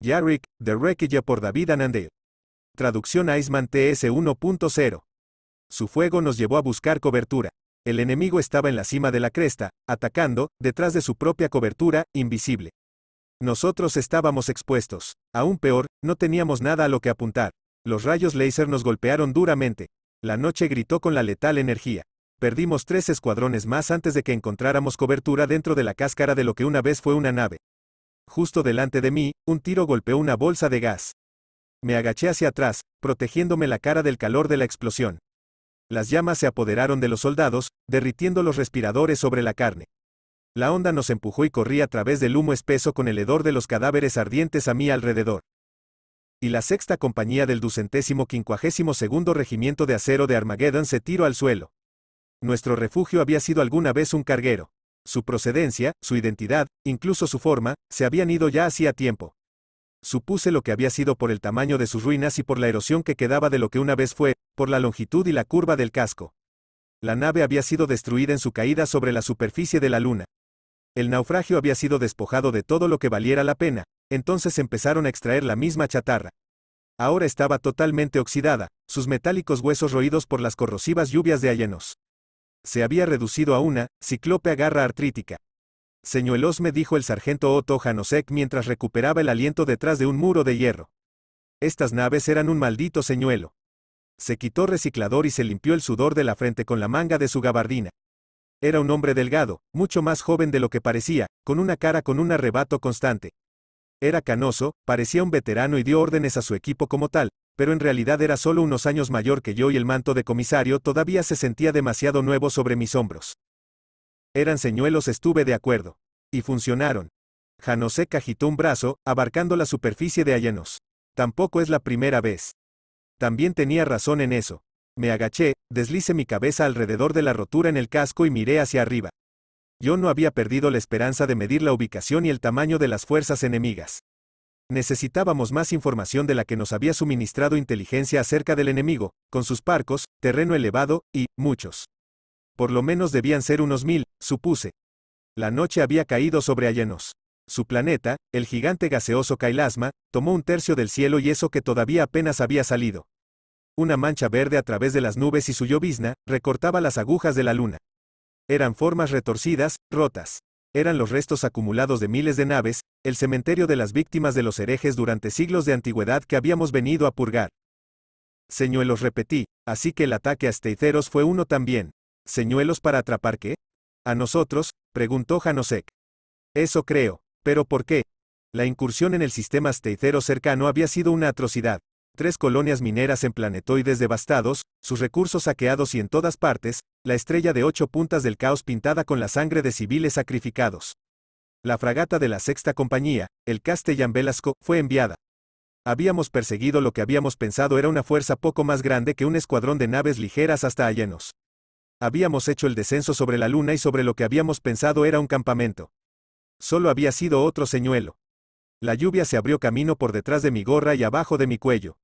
Yarrick, The ya por David Anandale. Traducción Iceman TS 1.0. Su fuego nos llevó a buscar cobertura. El enemigo estaba en la cima de la cresta, atacando, detrás de su propia cobertura, invisible. Nosotros estábamos expuestos. Aún peor, no teníamos nada a lo que apuntar. Los rayos láser nos golpearon duramente. La noche gritó con la letal energía. Perdimos tres escuadrones más antes de que encontráramos cobertura dentro de la cáscara de lo que una vez fue una nave. Justo delante de mí, un tiro golpeó una bolsa de gas. Me agaché hacia atrás, protegiéndome la cara del calor de la explosión. Las llamas se apoderaron de los soldados, derritiendo los respiradores sobre la carne. La onda nos empujó y corrí a través del humo espeso con el hedor de los cadáveres ardientes a mi alrededor. Y la sexta compañía del ducentésimo quincuagésimo segundo regimiento de acero de Armageddon se tiró al suelo. Nuestro refugio había sido alguna vez un carguero su procedencia, su identidad, incluso su forma, se habían ido ya hacía tiempo. Supuse lo que había sido por el tamaño de sus ruinas y por la erosión que quedaba de lo que una vez fue, por la longitud y la curva del casco. La nave había sido destruida en su caída sobre la superficie de la luna. El naufragio había sido despojado de todo lo que valiera la pena, entonces empezaron a extraer la misma chatarra. Ahora estaba totalmente oxidada, sus metálicos huesos roídos por las corrosivas lluvias de Allenos se había reducido a una ciclope garra artrítica. Señuelos me dijo el sargento Otto Janosek mientras recuperaba el aliento detrás de un muro de hierro. Estas naves eran un maldito señuelo. Se quitó reciclador y se limpió el sudor de la frente con la manga de su gabardina. Era un hombre delgado, mucho más joven de lo que parecía, con una cara con un arrebato constante. Era canoso, parecía un veterano y dio órdenes a su equipo como tal, pero en realidad era solo unos años mayor que yo y el manto de comisario todavía se sentía demasiado nuevo sobre mis hombros. Eran señuelos, estuve de acuerdo. Y funcionaron. Janosek agitó un brazo, abarcando la superficie de allenos Tampoco es la primera vez. También tenía razón en eso. Me agaché, deslicé mi cabeza alrededor de la rotura en el casco y miré hacia arriba. Yo no había perdido la esperanza de medir la ubicación y el tamaño de las fuerzas enemigas. Necesitábamos más información de la que nos había suministrado inteligencia acerca del enemigo, con sus parcos, terreno elevado, y, muchos. Por lo menos debían ser unos mil, supuse. La noche había caído sobre Allenos Su planeta, el gigante gaseoso Kailasma, tomó un tercio del cielo y eso que todavía apenas había salido. Una mancha verde a través de las nubes y su llovizna, recortaba las agujas de la luna. Eran formas retorcidas, rotas eran los restos acumulados de miles de naves, el cementerio de las víctimas de los herejes durante siglos de antigüedad que habíamos venido a purgar. Señuelos repetí, así que el ataque a Steiceros fue uno también. ¿Señuelos para atrapar qué? ¿A nosotros? preguntó Janosek. Eso creo. ¿Pero por qué? La incursión en el sistema Steiceros cercano había sido una atrocidad tres colonias mineras en planetoides devastados, sus recursos saqueados y en todas partes, la estrella de ocho puntas del caos pintada con la sangre de civiles sacrificados. La fragata de la sexta compañía, el Castellan Velasco, fue enviada. Habíamos perseguido lo que habíamos pensado era una fuerza poco más grande que un escuadrón de naves ligeras hasta Allenos. Habíamos hecho el descenso sobre la luna y sobre lo que habíamos pensado era un campamento. Solo había sido otro señuelo. La lluvia se abrió camino por detrás de mi gorra y abajo de mi cuello.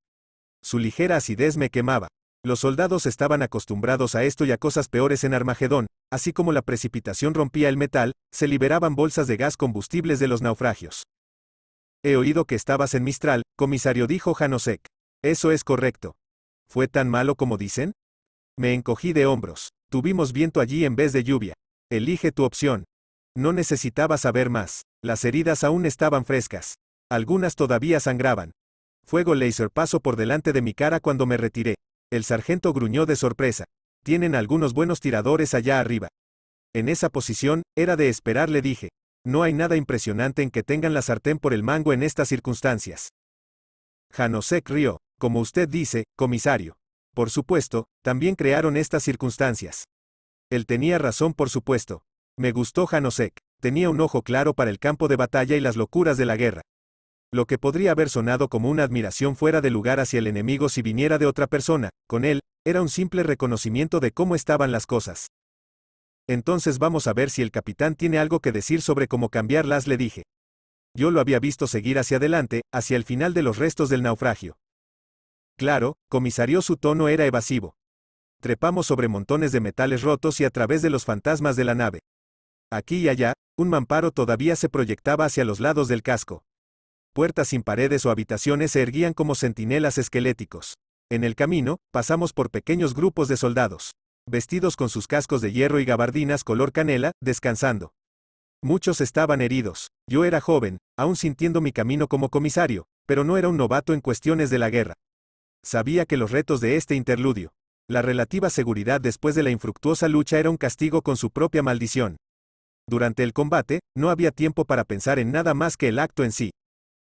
Su ligera acidez me quemaba. Los soldados estaban acostumbrados a esto y a cosas peores en Armagedón, así como la precipitación rompía el metal, se liberaban bolsas de gas combustibles de los naufragios. He oído que estabas en Mistral, comisario dijo Janosek. Eso es correcto. ¿Fue tan malo como dicen? Me encogí de hombros. Tuvimos viento allí en vez de lluvia. Elige tu opción. No necesitaba saber más. Las heridas aún estaban frescas. Algunas todavía sangraban. Fuego láser pasó por delante de mi cara cuando me retiré. El sargento gruñó de sorpresa. Tienen algunos buenos tiradores allá arriba. En esa posición, era de esperar, le dije. No hay nada impresionante en que tengan la sartén por el mango en estas circunstancias. Janosek rió, como usted dice, comisario. Por supuesto, también crearon estas circunstancias. Él tenía razón, por supuesto. Me gustó Janosek, tenía un ojo claro para el campo de batalla y las locuras de la guerra lo que podría haber sonado como una admiración fuera de lugar hacia el enemigo si viniera de otra persona, con él, era un simple reconocimiento de cómo estaban las cosas. Entonces vamos a ver si el capitán tiene algo que decir sobre cómo cambiarlas, le dije. Yo lo había visto seguir hacia adelante, hacia el final de los restos del naufragio. Claro, comisario, su tono era evasivo. Trepamos sobre montones de metales rotos y a través de los fantasmas de la nave. Aquí y allá, un mamparo todavía se proyectaba hacia los lados del casco puertas sin paredes o habitaciones se erguían como centinelas esqueléticos. En el camino, pasamos por pequeños grupos de soldados, vestidos con sus cascos de hierro y gabardinas color canela, descansando. Muchos estaban heridos. Yo era joven, aún sintiendo mi camino como comisario, pero no era un novato en cuestiones de la guerra. Sabía que los retos de este interludio, la relativa seguridad después de la infructuosa lucha era un castigo con su propia maldición. Durante el combate, no había tiempo para pensar en nada más que el acto en sí.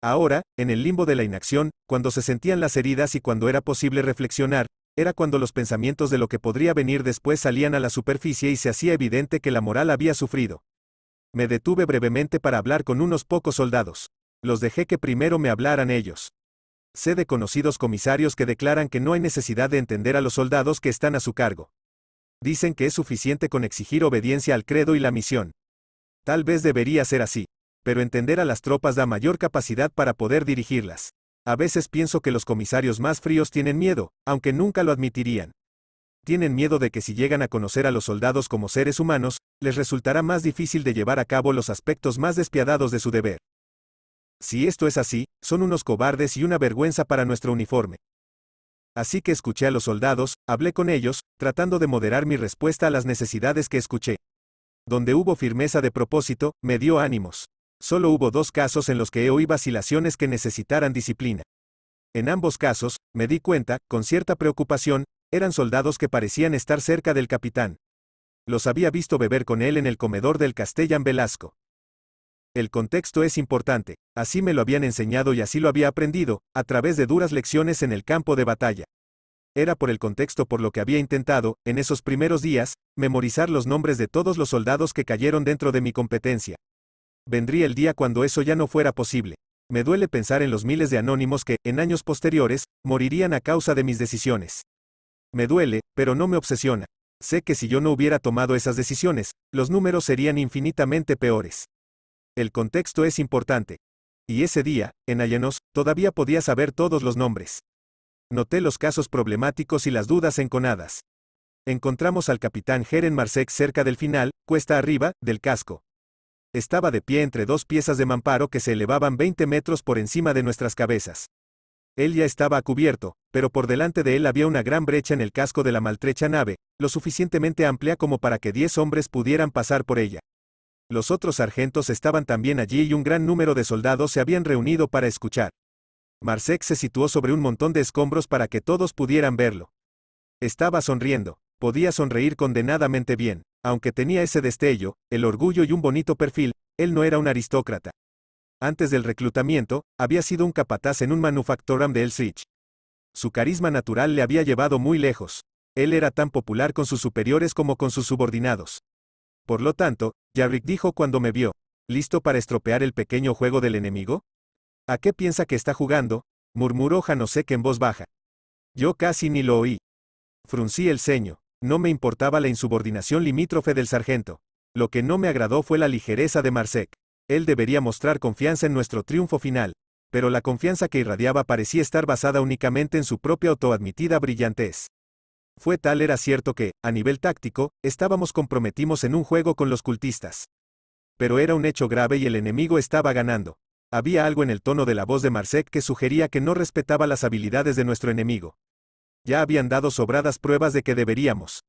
Ahora, en el limbo de la inacción, cuando se sentían las heridas y cuando era posible reflexionar, era cuando los pensamientos de lo que podría venir después salían a la superficie y se hacía evidente que la moral había sufrido. Me detuve brevemente para hablar con unos pocos soldados. Los dejé que primero me hablaran ellos. Sé de conocidos comisarios que declaran que no hay necesidad de entender a los soldados que están a su cargo. Dicen que es suficiente con exigir obediencia al credo y la misión. Tal vez debería ser así pero entender a las tropas da mayor capacidad para poder dirigirlas. A veces pienso que los comisarios más fríos tienen miedo, aunque nunca lo admitirían. Tienen miedo de que si llegan a conocer a los soldados como seres humanos, les resultará más difícil de llevar a cabo los aspectos más despiadados de su deber. Si esto es así, son unos cobardes y una vergüenza para nuestro uniforme. Así que escuché a los soldados, hablé con ellos, tratando de moderar mi respuesta a las necesidades que escuché. Donde hubo firmeza de propósito, me dio ánimos. Solo hubo dos casos en los que oí vacilaciones que necesitaran disciplina. En ambos casos, me di cuenta, con cierta preocupación, eran soldados que parecían estar cerca del capitán. Los había visto beber con él en el comedor del Castellan Velasco. El contexto es importante, así me lo habían enseñado y así lo había aprendido, a través de duras lecciones en el campo de batalla. Era por el contexto por lo que había intentado, en esos primeros días, memorizar los nombres de todos los soldados que cayeron dentro de mi competencia. Vendría el día cuando eso ya no fuera posible. Me duele pensar en los miles de anónimos que, en años posteriores, morirían a causa de mis decisiones. Me duele, pero no me obsesiona. Sé que si yo no hubiera tomado esas decisiones, los números serían infinitamente peores. El contexto es importante. Y ese día, en Allenos, todavía podía saber todos los nombres. Noté los casos problemáticos y las dudas enconadas. Encontramos al capitán Jeren Marsek cerca del final, cuesta arriba, del casco estaba de pie entre dos piezas de mamparo que se elevaban 20 metros por encima de nuestras cabezas. Él ya estaba cubierto, pero por delante de él había una gran brecha en el casco de la maltrecha nave, lo suficientemente amplia como para que 10 hombres pudieran pasar por ella. Los otros sargentos estaban también allí y un gran número de soldados se habían reunido para escuchar. Marsec se situó sobre un montón de escombros para que todos pudieran verlo. Estaba sonriendo, podía sonreír condenadamente bien. Aunque tenía ese destello, el orgullo y un bonito perfil, él no era un aristócrata. Antes del reclutamiento, había sido un capataz en un manufactoram de Elsrich. Su carisma natural le había llevado muy lejos. Él era tan popular con sus superiores como con sus subordinados. Por lo tanto, Yarrick dijo cuando me vio, ¿listo para estropear el pequeño juego del enemigo? ¿A qué piensa que está jugando? murmuró Janosek en voz baja. Yo casi ni lo oí. Fruncí el ceño no me importaba la insubordinación limítrofe del sargento. Lo que no me agradó fue la ligereza de Marsec. Él debería mostrar confianza en nuestro triunfo final, pero la confianza que irradiaba parecía estar basada únicamente en su propia autoadmitida brillantez. Fue tal era cierto que, a nivel táctico, estábamos comprometidos en un juego con los cultistas. Pero era un hecho grave y el enemigo estaba ganando. Había algo en el tono de la voz de Marsec que sugería que no respetaba las habilidades de nuestro enemigo. Ya habían dado sobradas pruebas de que deberíamos.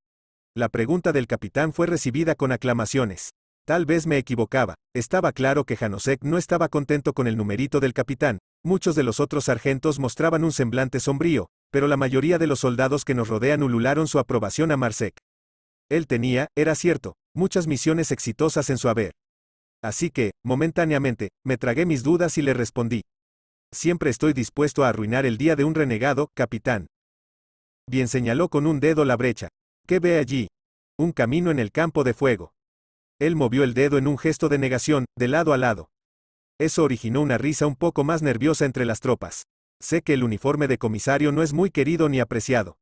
La pregunta del capitán fue recibida con aclamaciones. Tal vez me equivocaba, estaba claro que Janosek no estaba contento con el numerito del capitán, muchos de los otros sargentos mostraban un semblante sombrío, pero la mayoría de los soldados que nos rodean ulularon su aprobación a Marsek. Él tenía, era cierto, muchas misiones exitosas en su haber. Así que, momentáneamente, me tragué mis dudas y le respondí. Siempre estoy dispuesto a arruinar el día de un renegado, capitán. Bien señaló con un dedo la brecha. ¿Qué ve allí? Un camino en el campo de fuego. Él movió el dedo en un gesto de negación, de lado a lado. Eso originó una risa un poco más nerviosa entre las tropas. Sé que el uniforme de comisario no es muy querido ni apreciado.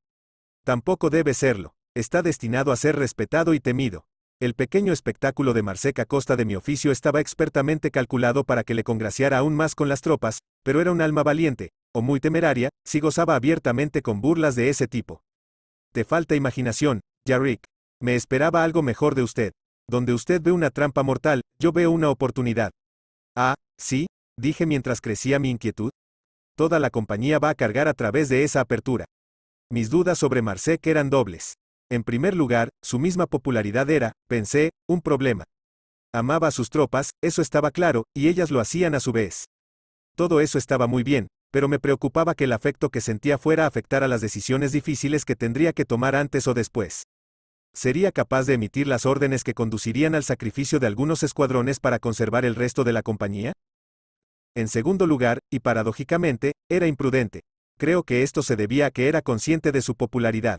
Tampoco debe serlo. Está destinado a ser respetado y temido. El pequeño espectáculo de Marseca Costa de mi oficio estaba expertamente calculado para que le congraciara aún más con las tropas, pero era un alma valiente, o muy temeraria, si gozaba abiertamente con burlas de ese tipo. Te falta imaginación, Yarrick. Me esperaba algo mejor de usted. Donde usted ve una trampa mortal, yo veo una oportunidad. Ah, sí, dije mientras crecía mi inquietud. Toda la compañía va a cargar a través de esa apertura. Mis dudas sobre Marsec eran dobles. En primer lugar, su misma popularidad era, pensé, un problema. Amaba a sus tropas, eso estaba claro, y ellas lo hacían a su vez. Todo eso estaba muy bien, pero me preocupaba que el afecto que sentía fuera a afectar a las decisiones difíciles que tendría que tomar antes o después. Sería capaz de emitir las órdenes que conducirían al sacrificio de algunos escuadrones para conservar el resto de la compañía? En segundo lugar, y paradójicamente, era imprudente. Creo que esto se debía a que era consciente de su popularidad.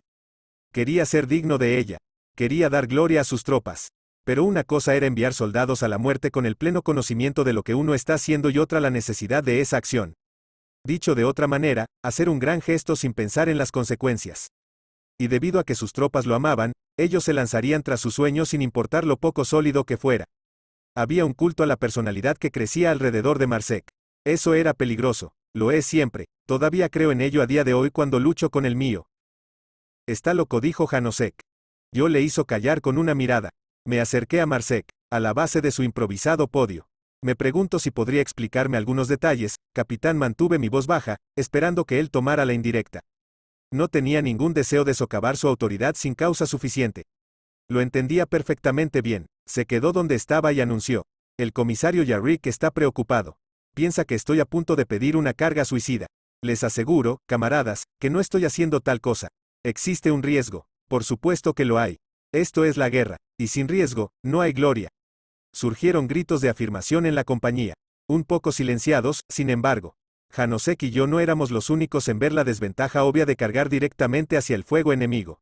Quería ser digno de ella. Quería dar gloria a sus tropas. Pero una cosa era enviar soldados a la muerte con el pleno conocimiento de lo que uno está haciendo y otra la necesidad de esa acción. Dicho de otra manera, hacer un gran gesto sin pensar en las consecuencias. Y debido a que sus tropas lo amaban, ellos se lanzarían tras su sueño sin importar lo poco sólido que fuera. Había un culto a la personalidad que crecía alrededor de Marsec. Eso era peligroso, lo es siempre, todavía creo en ello a día de hoy cuando lucho con el mío. Está loco, dijo Janosek. Yo le hizo callar con una mirada. Me acerqué a Marsec, a la base de su improvisado podio. Me pregunto si podría explicarme algunos detalles, capitán mantuve mi voz baja, esperando que él tomara la indirecta. No tenía ningún deseo de socavar su autoridad sin causa suficiente. Lo entendía perfectamente bien, se quedó donde estaba y anunció. El comisario Yarrick está preocupado. Piensa que estoy a punto de pedir una carga suicida. Les aseguro, camaradas, que no estoy haciendo tal cosa. Existe un riesgo. Por supuesto que lo hay. Esto es la guerra, y sin riesgo, no hay gloria surgieron gritos de afirmación en la compañía, un poco silenciados, sin embargo. Janosek y yo no éramos los únicos en ver la desventaja obvia de cargar directamente hacia el fuego enemigo.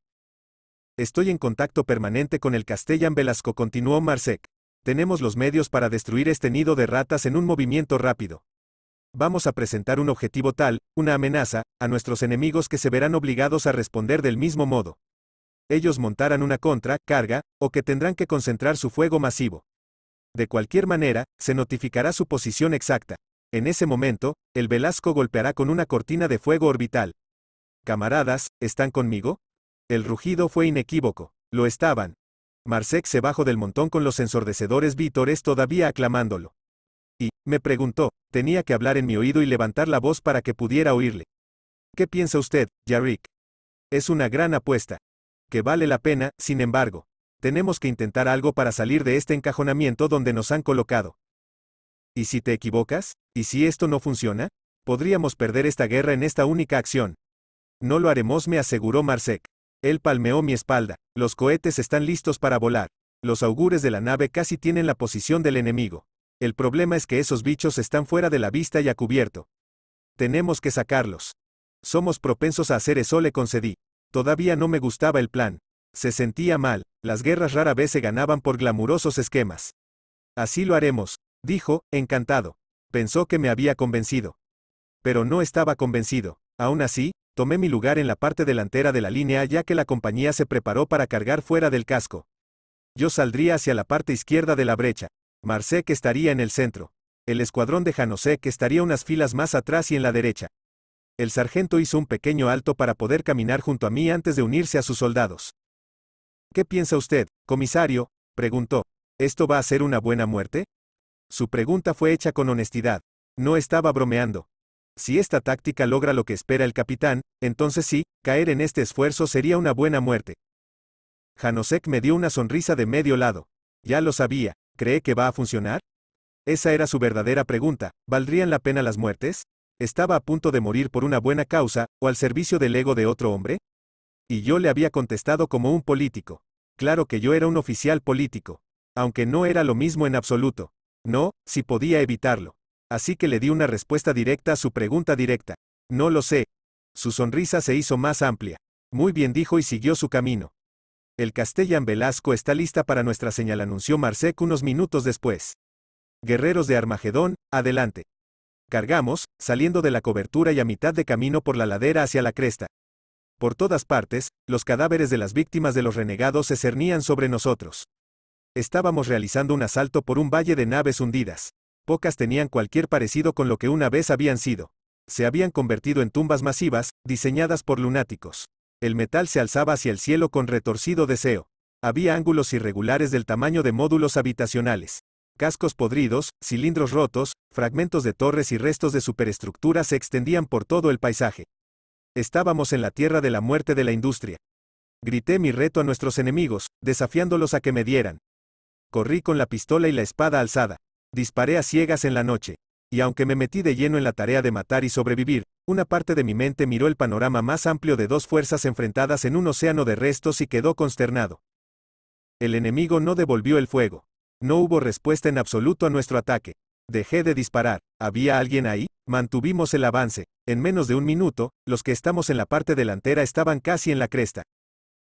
Estoy en contacto permanente con el Castellan Velasco, continuó Marsek. Tenemos los medios para destruir este nido de ratas en un movimiento rápido. Vamos a presentar un objetivo tal, una amenaza, a nuestros enemigos que se verán obligados a responder del mismo modo. Ellos montarán una contra, carga, o que tendrán que concentrar su fuego masivo. De cualquier manera, se notificará su posición exacta. En ese momento, el Velasco golpeará con una cortina de fuego orbital. Camaradas, ¿están conmigo? El rugido fue inequívoco. Lo estaban. Marsec se bajó del montón con los ensordecedores vítores todavía aclamándolo. Y, me preguntó, tenía que hablar en mi oído y levantar la voz para que pudiera oírle. ¿Qué piensa usted, Yarik? Es una gran apuesta. Que vale la pena, sin embargo tenemos que intentar algo para salir de este encajonamiento donde nos han colocado. ¿Y si te equivocas? ¿Y si esto no funciona? Podríamos perder esta guerra en esta única acción. No lo haremos, me aseguró Marsec. Él palmeó mi espalda. Los cohetes están listos para volar. Los augures de la nave casi tienen la posición del enemigo. El problema es que esos bichos están fuera de la vista y a cubierto. Tenemos que sacarlos. Somos propensos a hacer eso, le concedí. Todavía no me gustaba el plan. Se sentía mal, las guerras rara vez se ganaban por glamurosos esquemas. Así lo haremos, dijo, encantado. Pensó que me había convencido. Pero no estaba convencido. Aún así, tomé mi lugar en la parte delantera de la línea ya que la compañía se preparó para cargar fuera del casco. Yo saldría hacia la parte izquierda de la brecha. que estaría en el centro. El escuadrón de que estaría unas filas más atrás y en la derecha. El sargento hizo un pequeño alto para poder caminar junto a mí antes de unirse a sus soldados. ¿Qué piensa usted, comisario? preguntó. ¿Esto va a ser una buena muerte? Su pregunta fue hecha con honestidad. No estaba bromeando. Si esta táctica logra lo que espera el capitán, entonces sí, caer en este esfuerzo sería una buena muerte. Janosek me dio una sonrisa de medio lado. Ya lo sabía, ¿cree que va a funcionar? Esa era su verdadera pregunta, ¿valdrían la pena las muertes? ¿Estaba a punto de morir por una buena causa, o al servicio del ego de otro hombre? Y yo le había contestado como un político. Claro que yo era un oficial político. Aunque no era lo mismo en absoluto. No, si podía evitarlo. Así que le di una respuesta directa a su pregunta directa. No lo sé. Su sonrisa se hizo más amplia. Muy bien dijo y siguió su camino. El Castellan Velasco está lista para nuestra señal, anunció Marsec unos minutos después. Guerreros de Armagedón, adelante. Cargamos, saliendo de la cobertura y a mitad de camino por la ladera hacia la cresta, por todas partes, los cadáveres de las víctimas de los renegados se cernían sobre nosotros. Estábamos realizando un asalto por un valle de naves hundidas. Pocas tenían cualquier parecido con lo que una vez habían sido. Se habían convertido en tumbas masivas, diseñadas por lunáticos. El metal se alzaba hacia el cielo con retorcido deseo. Había ángulos irregulares del tamaño de módulos habitacionales. Cascos podridos, cilindros rotos, fragmentos de torres y restos de superestructura se extendían por todo el paisaje. Estábamos en la tierra de la muerte de la industria. Grité mi reto a nuestros enemigos, desafiándolos a que me dieran. Corrí con la pistola y la espada alzada. Disparé a ciegas en la noche. Y aunque me metí de lleno en la tarea de matar y sobrevivir, una parte de mi mente miró el panorama más amplio de dos fuerzas enfrentadas en un océano de restos y quedó consternado. El enemigo no devolvió el fuego. No hubo respuesta en absoluto a nuestro ataque. Dejé de disparar. ¿Había alguien ahí? Mantuvimos el avance. En menos de un minuto, los que estamos en la parte delantera estaban casi en la cresta.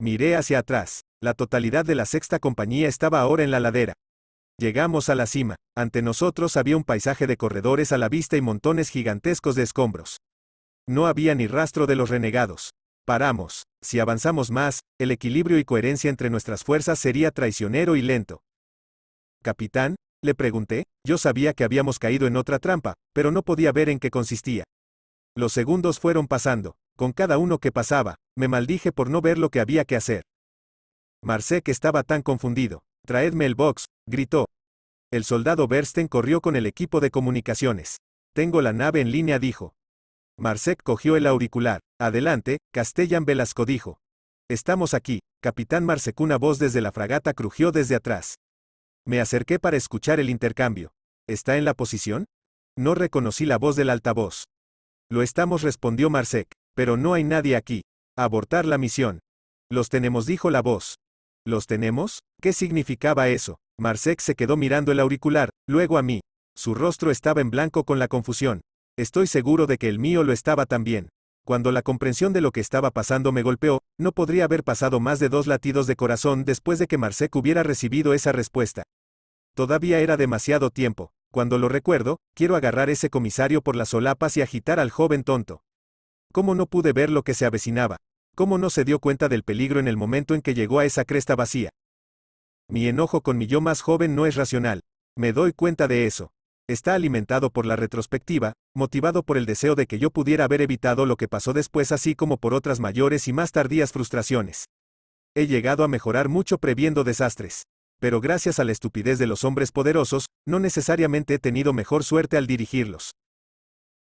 Miré hacia atrás. La totalidad de la sexta compañía estaba ahora en la ladera. Llegamos a la cima. Ante nosotros había un paisaje de corredores a la vista y montones gigantescos de escombros. No había ni rastro de los renegados. Paramos. Si avanzamos más, el equilibrio y coherencia entre nuestras fuerzas sería traicionero y lento. Capitán, le pregunté, yo sabía que habíamos caído en otra trampa, pero no podía ver en qué consistía. Los segundos fueron pasando, con cada uno que pasaba, me maldije por no ver lo que había que hacer. Marsec que estaba tan confundido. Traedme el box, gritó. El soldado Bersten corrió con el equipo de comunicaciones. Tengo la nave en línea, dijo. Marsec cogió el auricular. Adelante, Castellan Velasco dijo. Estamos aquí, capitán Marsec. Una voz desde la fragata crujió desde atrás. Me acerqué para escuchar el intercambio. ¿Está en la posición? No reconocí la voz del altavoz. Lo estamos, respondió Marsec, pero no hay nadie aquí. Abortar la misión. Los tenemos, dijo la voz. ¿Los tenemos? ¿Qué significaba eso? Marsec se quedó mirando el auricular, luego a mí. Su rostro estaba en blanco con la confusión. Estoy seguro de que el mío lo estaba también. Cuando la comprensión de lo que estaba pasando me golpeó, no podría haber pasado más de dos latidos de corazón después de que Marsec hubiera recibido esa respuesta. Todavía era demasiado tiempo. Cuando lo recuerdo, quiero agarrar ese comisario por las solapas y agitar al joven tonto. ¿Cómo no pude ver lo que se avecinaba? ¿Cómo no se dio cuenta del peligro en el momento en que llegó a esa cresta vacía? Mi enojo con mi yo más joven no es racional. Me doy cuenta de eso. Está alimentado por la retrospectiva, motivado por el deseo de que yo pudiera haber evitado lo que pasó después así como por otras mayores y más tardías frustraciones. He llegado a mejorar mucho previendo desastres pero gracias a la estupidez de los hombres poderosos, no necesariamente he tenido mejor suerte al dirigirlos.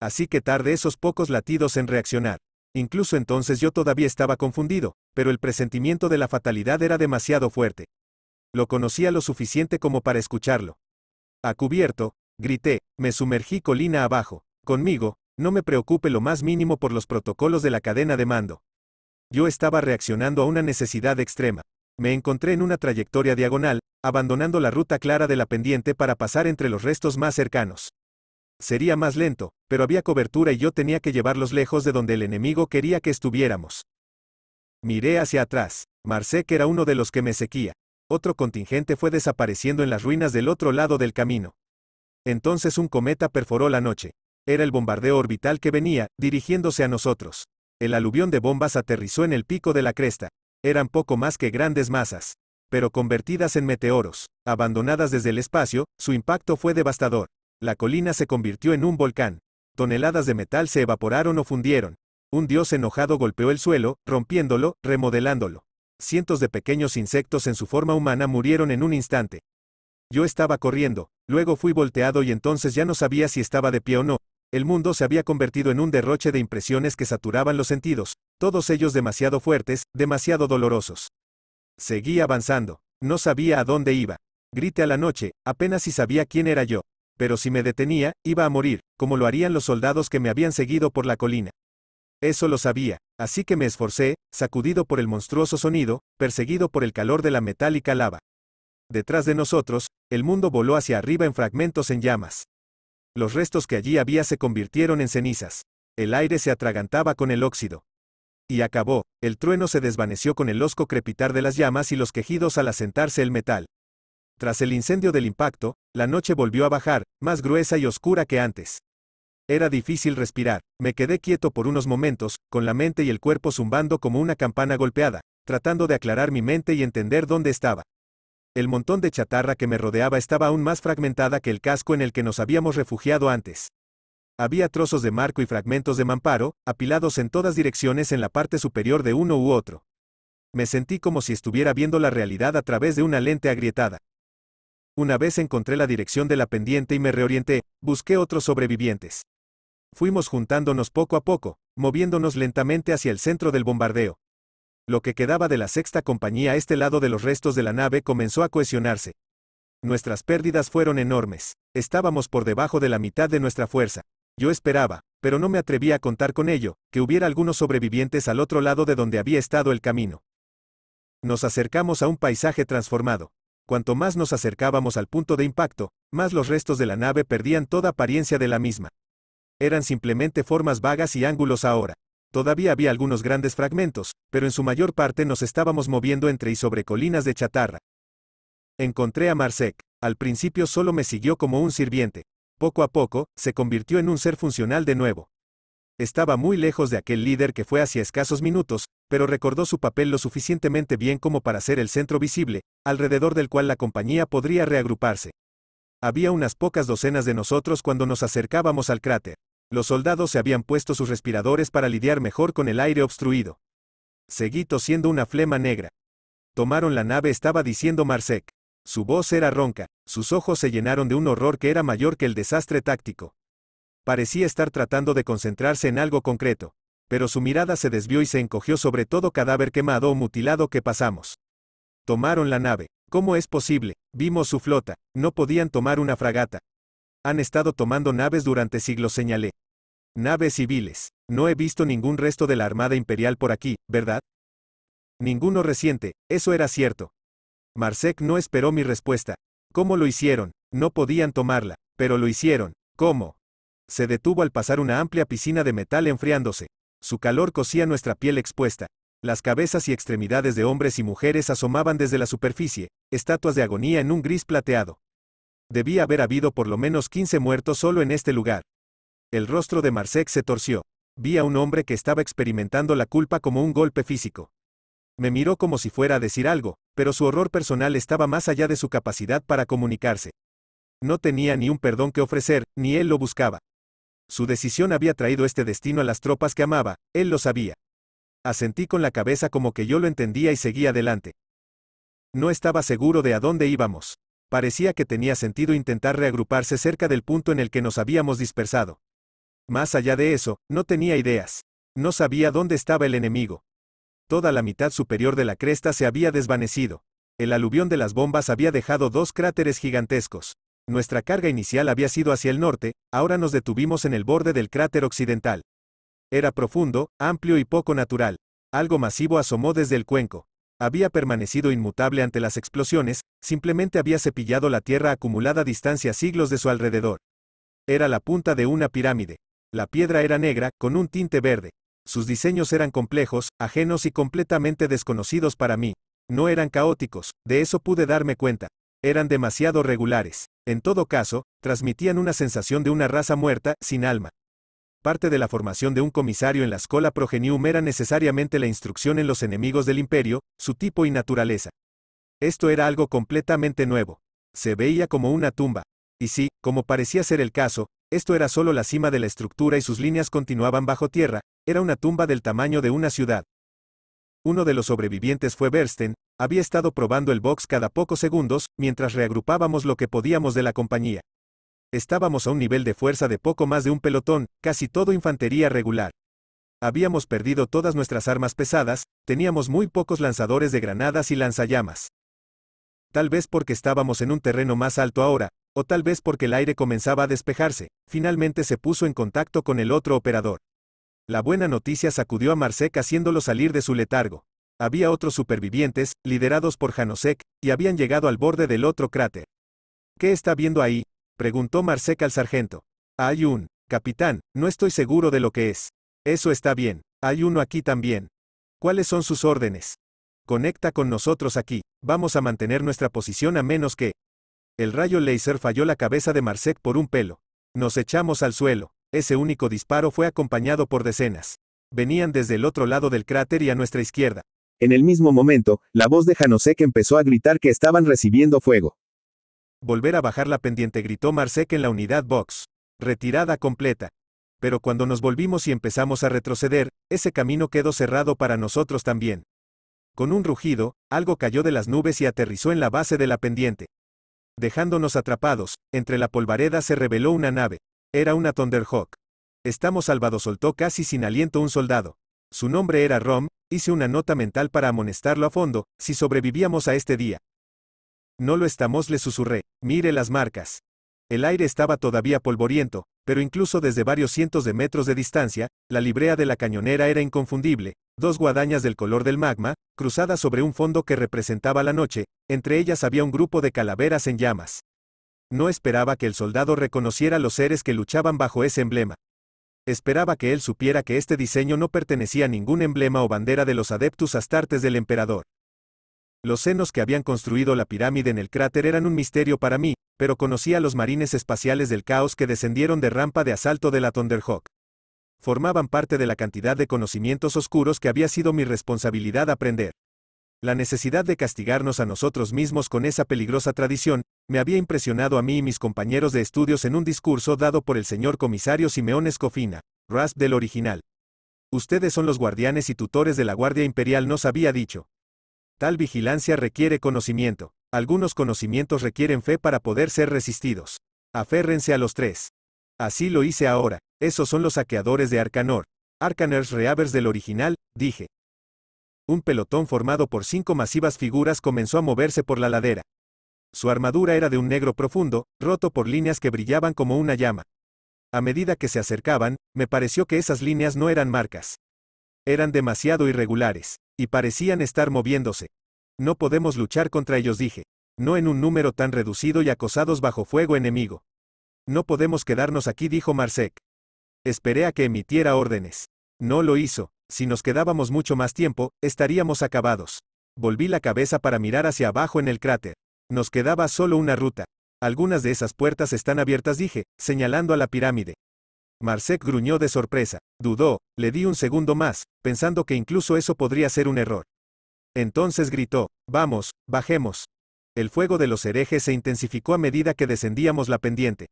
Así que tarde esos pocos latidos en reaccionar. Incluso entonces yo todavía estaba confundido, pero el presentimiento de la fatalidad era demasiado fuerte. Lo conocía lo suficiente como para escucharlo. A cubierto, grité, me sumergí colina abajo, conmigo, no me preocupe lo más mínimo por los protocolos de la cadena de mando. Yo estaba reaccionando a una necesidad extrema me encontré en una trayectoria diagonal, abandonando la ruta clara de la pendiente para pasar entre los restos más cercanos. Sería más lento, pero había cobertura y yo tenía que llevarlos lejos de donde el enemigo quería que estuviéramos. Miré hacia atrás. Marsec era uno de los que me sequía. Otro contingente fue desapareciendo en las ruinas del otro lado del camino. Entonces un cometa perforó la noche. Era el bombardeo orbital que venía, dirigiéndose a nosotros. El aluvión de bombas aterrizó en el pico de la cresta eran poco más que grandes masas, pero convertidas en meteoros, abandonadas desde el espacio, su impacto fue devastador. La colina se convirtió en un volcán. Toneladas de metal se evaporaron o fundieron. Un dios enojado golpeó el suelo, rompiéndolo, remodelándolo. Cientos de pequeños insectos en su forma humana murieron en un instante. Yo estaba corriendo, luego fui volteado y entonces ya no sabía si estaba de pie o no, el mundo se había convertido en un derroche de impresiones que saturaban los sentidos, todos ellos demasiado fuertes, demasiado dolorosos. Seguí avanzando. No sabía a dónde iba. Grité a la noche, apenas si sabía quién era yo. Pero si me detenía, iba a morir, como lo harían los soldados que me habían seguido por la colina. Eso lo sabía, así que me esforcé, sacudido por el monstruoso sonido, perseguido por el calor de la metálica lava. Detrás de nosotros, el mundo voló hacia arriba en fragmentos en llamas. Los restos que allí había se convirtieron en cenizas. El aire se atragantaba con el óxido. Y acabó, el trueno se desvaneció con el hosco crepitar de las llamas y los quejidos al asentarse el metal. Tras el incendio del impacto, la noche volvió a bajar, más gruesa y oscura que antes. Era difícil respirar, me quedé quieto por unos momentos, con la mente y el cuerpo zumbando como una campana golpeada, tratando de aclarar mi mente y entender dónde estaba. El montón de chatarra que me rodeaba estaba aún más fragmentada que el casco en el que nos habíamos refugiado antes. Había trozos de marco y fragmentos de mamparo, apilados en todas direcciones en la parte superior de uno u otro. Me sentí como si estuviera viendo la realidad a través de una lente agrietada. Una vez encontré la dirección de la pendiente y me reorienté, busqué otros sobrevivientes. Fuimos juntándonos poco a poco, moviéndonos lentamente hacia el centro del bombardeo. Lo que quedaba de la sexta compañía a este lado de los restos de la nave comenzó a cohesionarse. Nuestras pérdidas fueron enormes. Estábamos por debajo de la mitad de nuestra fuerza. Yo esperaba, pero no me atrevía a contar con ello, que hubiera algunos sobrevivientes al otro lado de donde había estado el camino. Nos acercamos a un paisaje transformado. Cuanto más nos acercábamos al punto de impacto, más los restos de la nave perdían toda apariencia de la misma. Eran simplemente formas vagas y ángulos ahora. Todavía había algunos grandes fragmentos, pero en su mayor parte nos estábamos moviendo entre y sobre colinas de chatarra. Encontré a Marsec. Al principio solo me siguió como un sirviente. Poco a poco, se convirtió en un ser funcional de nuevo. Estaba muy lejos de aquel líder que fue hacia escasos minutos, pero recordó su papel lo suficientemente bien como para ser el centro visible, alrededor del cual la compañía podría reagruparse. Había unas pocas docenas de nosotros cuando nos acercábamos al cráter. Los soldados se habían puesto sus respiradores para lidiar mejor con el aire obstruido. Seguí tosiendo una flema negra. Tomaron la nave, estaba diciendo Marsec. Su voz era ronca, sus ojos se llenaron de un horror que era mayor que el desastre táctico. Parecía estar tratando de concentrarse en algo concreto, pero su mirada se desvió y se encogió sobre todo cadáver quemado o mutilado que pasamos. Tomaron la nave. ¿Cómo es posible? Vimos su flota, no podían tomar una fragata, han estado tomando naves durante siglos, señalé. Naves civiles. No he visto ningún resto de la Armada Imperial por aquí, ¿verdad? Ninguno reciente, eso era cierto. Marsec no esperó mi respuesta. ¿Cómo lo hicieron? No podían tomarla, pero lo hicieron. ¿Cómo? Se detuvo al pasar una amplia piscina de metal enfriándose. Su calor cosía nuestra piel expuesta. Las cabezas y extremidades de hombres y mujeres asomaban desde la superficie, estatuas de agonía en un gris plateado. Debía haber habido por lo menos 15 muertos solo en este lugar. El rostro de Marsec se torció. Vi a un hombre que estaba experimentando la culpa como un golpe físico. Me miró como si fuera a decir algo, pero su horror personal estaba más allá de su capacidad para comunicarse. No tenía ni un perdón que ofrecer, ni él lo buscaba. Su decisión había traído este destino a las tropas que amaba, él lo sabía. Asentí con la cabeza como que yo lo entendía y seguí adelante. No estaba seguro de a dónde íbamos parecía que tenía sentido intentar reagruparse cerca del punto en el que nos habíamos dispersado. Más allá de eso, no tenía ideas. No sabía dónde estaba el enemigo. Toda la mitad superior de la cresta se había desvanecido. El aluvión de las bombas había dejado dos cráteres gigantescos. Nuestra carga inicial había sido hacia el norte, ahora nos detuvimos en el borde del cráter occidental. Era profundo, amplio y poco natural. Algo masivo asomó desde el cuenco había permanecido inmutable ante las explosiones, simplemente había cepillado la tierra acumulada a distancia siglos de su alrededor. Era la punta de una pirámide. La piedra era negra, con un tinte verde. Sus diseños eran complejos, ajenos y completamente desconocidos para mí. No eran caóticos, de eso pude darme cuenta. Eran demasiado regulares. En todo caso, transmitían una sensación de una raza muerta, sin alma parte de la formación de un comisario en la escola progenium era necesariamente la instrucción en los enemigos del imperio, su tipo y naturaleza. Esto era algo completamente nuevo. Se veía como una tumba. Y sí, como parecía ser el caso, esto era solo la cima de la estructura y sus líneas continuaban bajo tierra, era una tumba del tamaño de una ciudad. Uno de los sobrevivientes fue Bersten, había estado probando el box cada pocos segundos, mientras reagrupábamos lo que podíamos de la compañía. Estábamos a un nivel de fuerza de poco más de un pelotón, casi todo infantería regular. Habíamos perdido todas nuestras armas pesadas, teníamos muy pocos lanzadores de granadas y lanzallamas. Tal vez porque estábamos en un terreno más alto ahora, o tal vez porque el aire comenzaba a despejarse, finalmente se puso en contacto con el otro operador. La buena noticia sacudió a Marsec haciéndolo salir de su letargo. Había otros supervivientes, liderados por Janosek, y habían llegado al borde del otro cráter. ¿Qué está viendo ahí? Preguntó Marsec al sargento. Hay un, capitán, no estoy seguro de lo que es. Eso está bien, hay uno aquí también. ¿Cuáles son sus órdenes? Conecta con nosotros aquí, vamos a mantener nuestra posición a menos que... El rayo láser falló la cabeza de Marsec por un pelo. Nos echamos al suelo. Ese único disparo fue acompañado por decenas. Venían desde el otro lado del cráter y a nuestra izquierda. En el mismo momento, la voz de Hanosek empezó a gritar que estaban recibiendo fuego. Volver a bajar la pendiente, gritó Marsec en la unidad box. Retirada completa. Pero cuando nos volvimos y empezamos a retroceder, ese camino quedó cerrado para nosotros también. Con un rugido, algo cayó de las nubes y aterrizó en la base de la pendiente. Dejándonos atrapados, entre la polvareda se reveló una nave. Era una Thunderhawk. Estamos salvados, soltó casi sin aliento un soldado. Su nombre era Rom, hice una nota mental para amonestarlo a fondo, si sobrevivíamos a este día. No lo estamos, le susurré. Mire las marcas. El aire estaba todavía polvoriento, pero incluso desde varios cientos de metros de distancia, la librea de la cañonera era inconfundible, dos guadañas del color del magma, cruzadas sobre un fondo que representaba la noche, entre ellas había un grupo de calaveras en llamas. No esperaba que el soldado reconociera los seres que luchaban bajo ese emblema. Esperaba que él supiera que este diseño no pertenecía a ningún emblema o bandera de los adeptus astartes del emperador. Los senos que habían construido la pirámide en el cráter eran un misterio para mí, pero conocía a los marines espaciales del caos que descendieron de rampa de asalto de la Thunderhawk. Formaban parte de la cantidad de conocimientos oscuros que había sido mi responsabilidad aprender. La necesidad de castigarnos a nosotros mismos con esa peligrosa tradición, me había impresionado a mí y mis compañeros de estudios en un discurso dado por el señor comisario Simeón Escofina, RASP del original. Ustedes son los guardianes y tutores de la Guardia Imperial, nos había dicho. Tal vigilancia requiere conocimiento. Algunos conocimientos requieren fe para poder ser resistidos. Aférrense a los tres. Así lo hice ahora. Esos son los saqueadores de Arcanor. Arcaners Reavers del original, dije. Un pelotón formado por cinco masivas figuras comenzó a moverse por la ladera. Su armadura era de un negro profundo, roto por líneas que brillaban como una llama. A medida que se acercaban, me pareció que esas líneas no eran marcas. Eran demasiado irregulares y parecían estar moviéndose. No podemos luchar contra ellos, dije. No en un número tan reducido y acosados bajo fuego enemigo. No podemos quedarnos aquí, dijo Marsec. Esperé a que emitiera órdenes. No lo hizo, si nos quedábamos mucho más tiempo, estaríamos acabados. Volví la cabeza para mirar hacia abajo en el cráter. Nos quedaba solo una ruta. Algunas de esas puertas están abiertas, dije, señalando a la pirámide. Marsec gruñó de sorpresa. Dudó, le di un segundo más, pensando que incluso eso podría ser un error. Entonces gritó, vamos, bajemos. El fuego de los herejes se intensificó a medida que descendíamos la pendiente.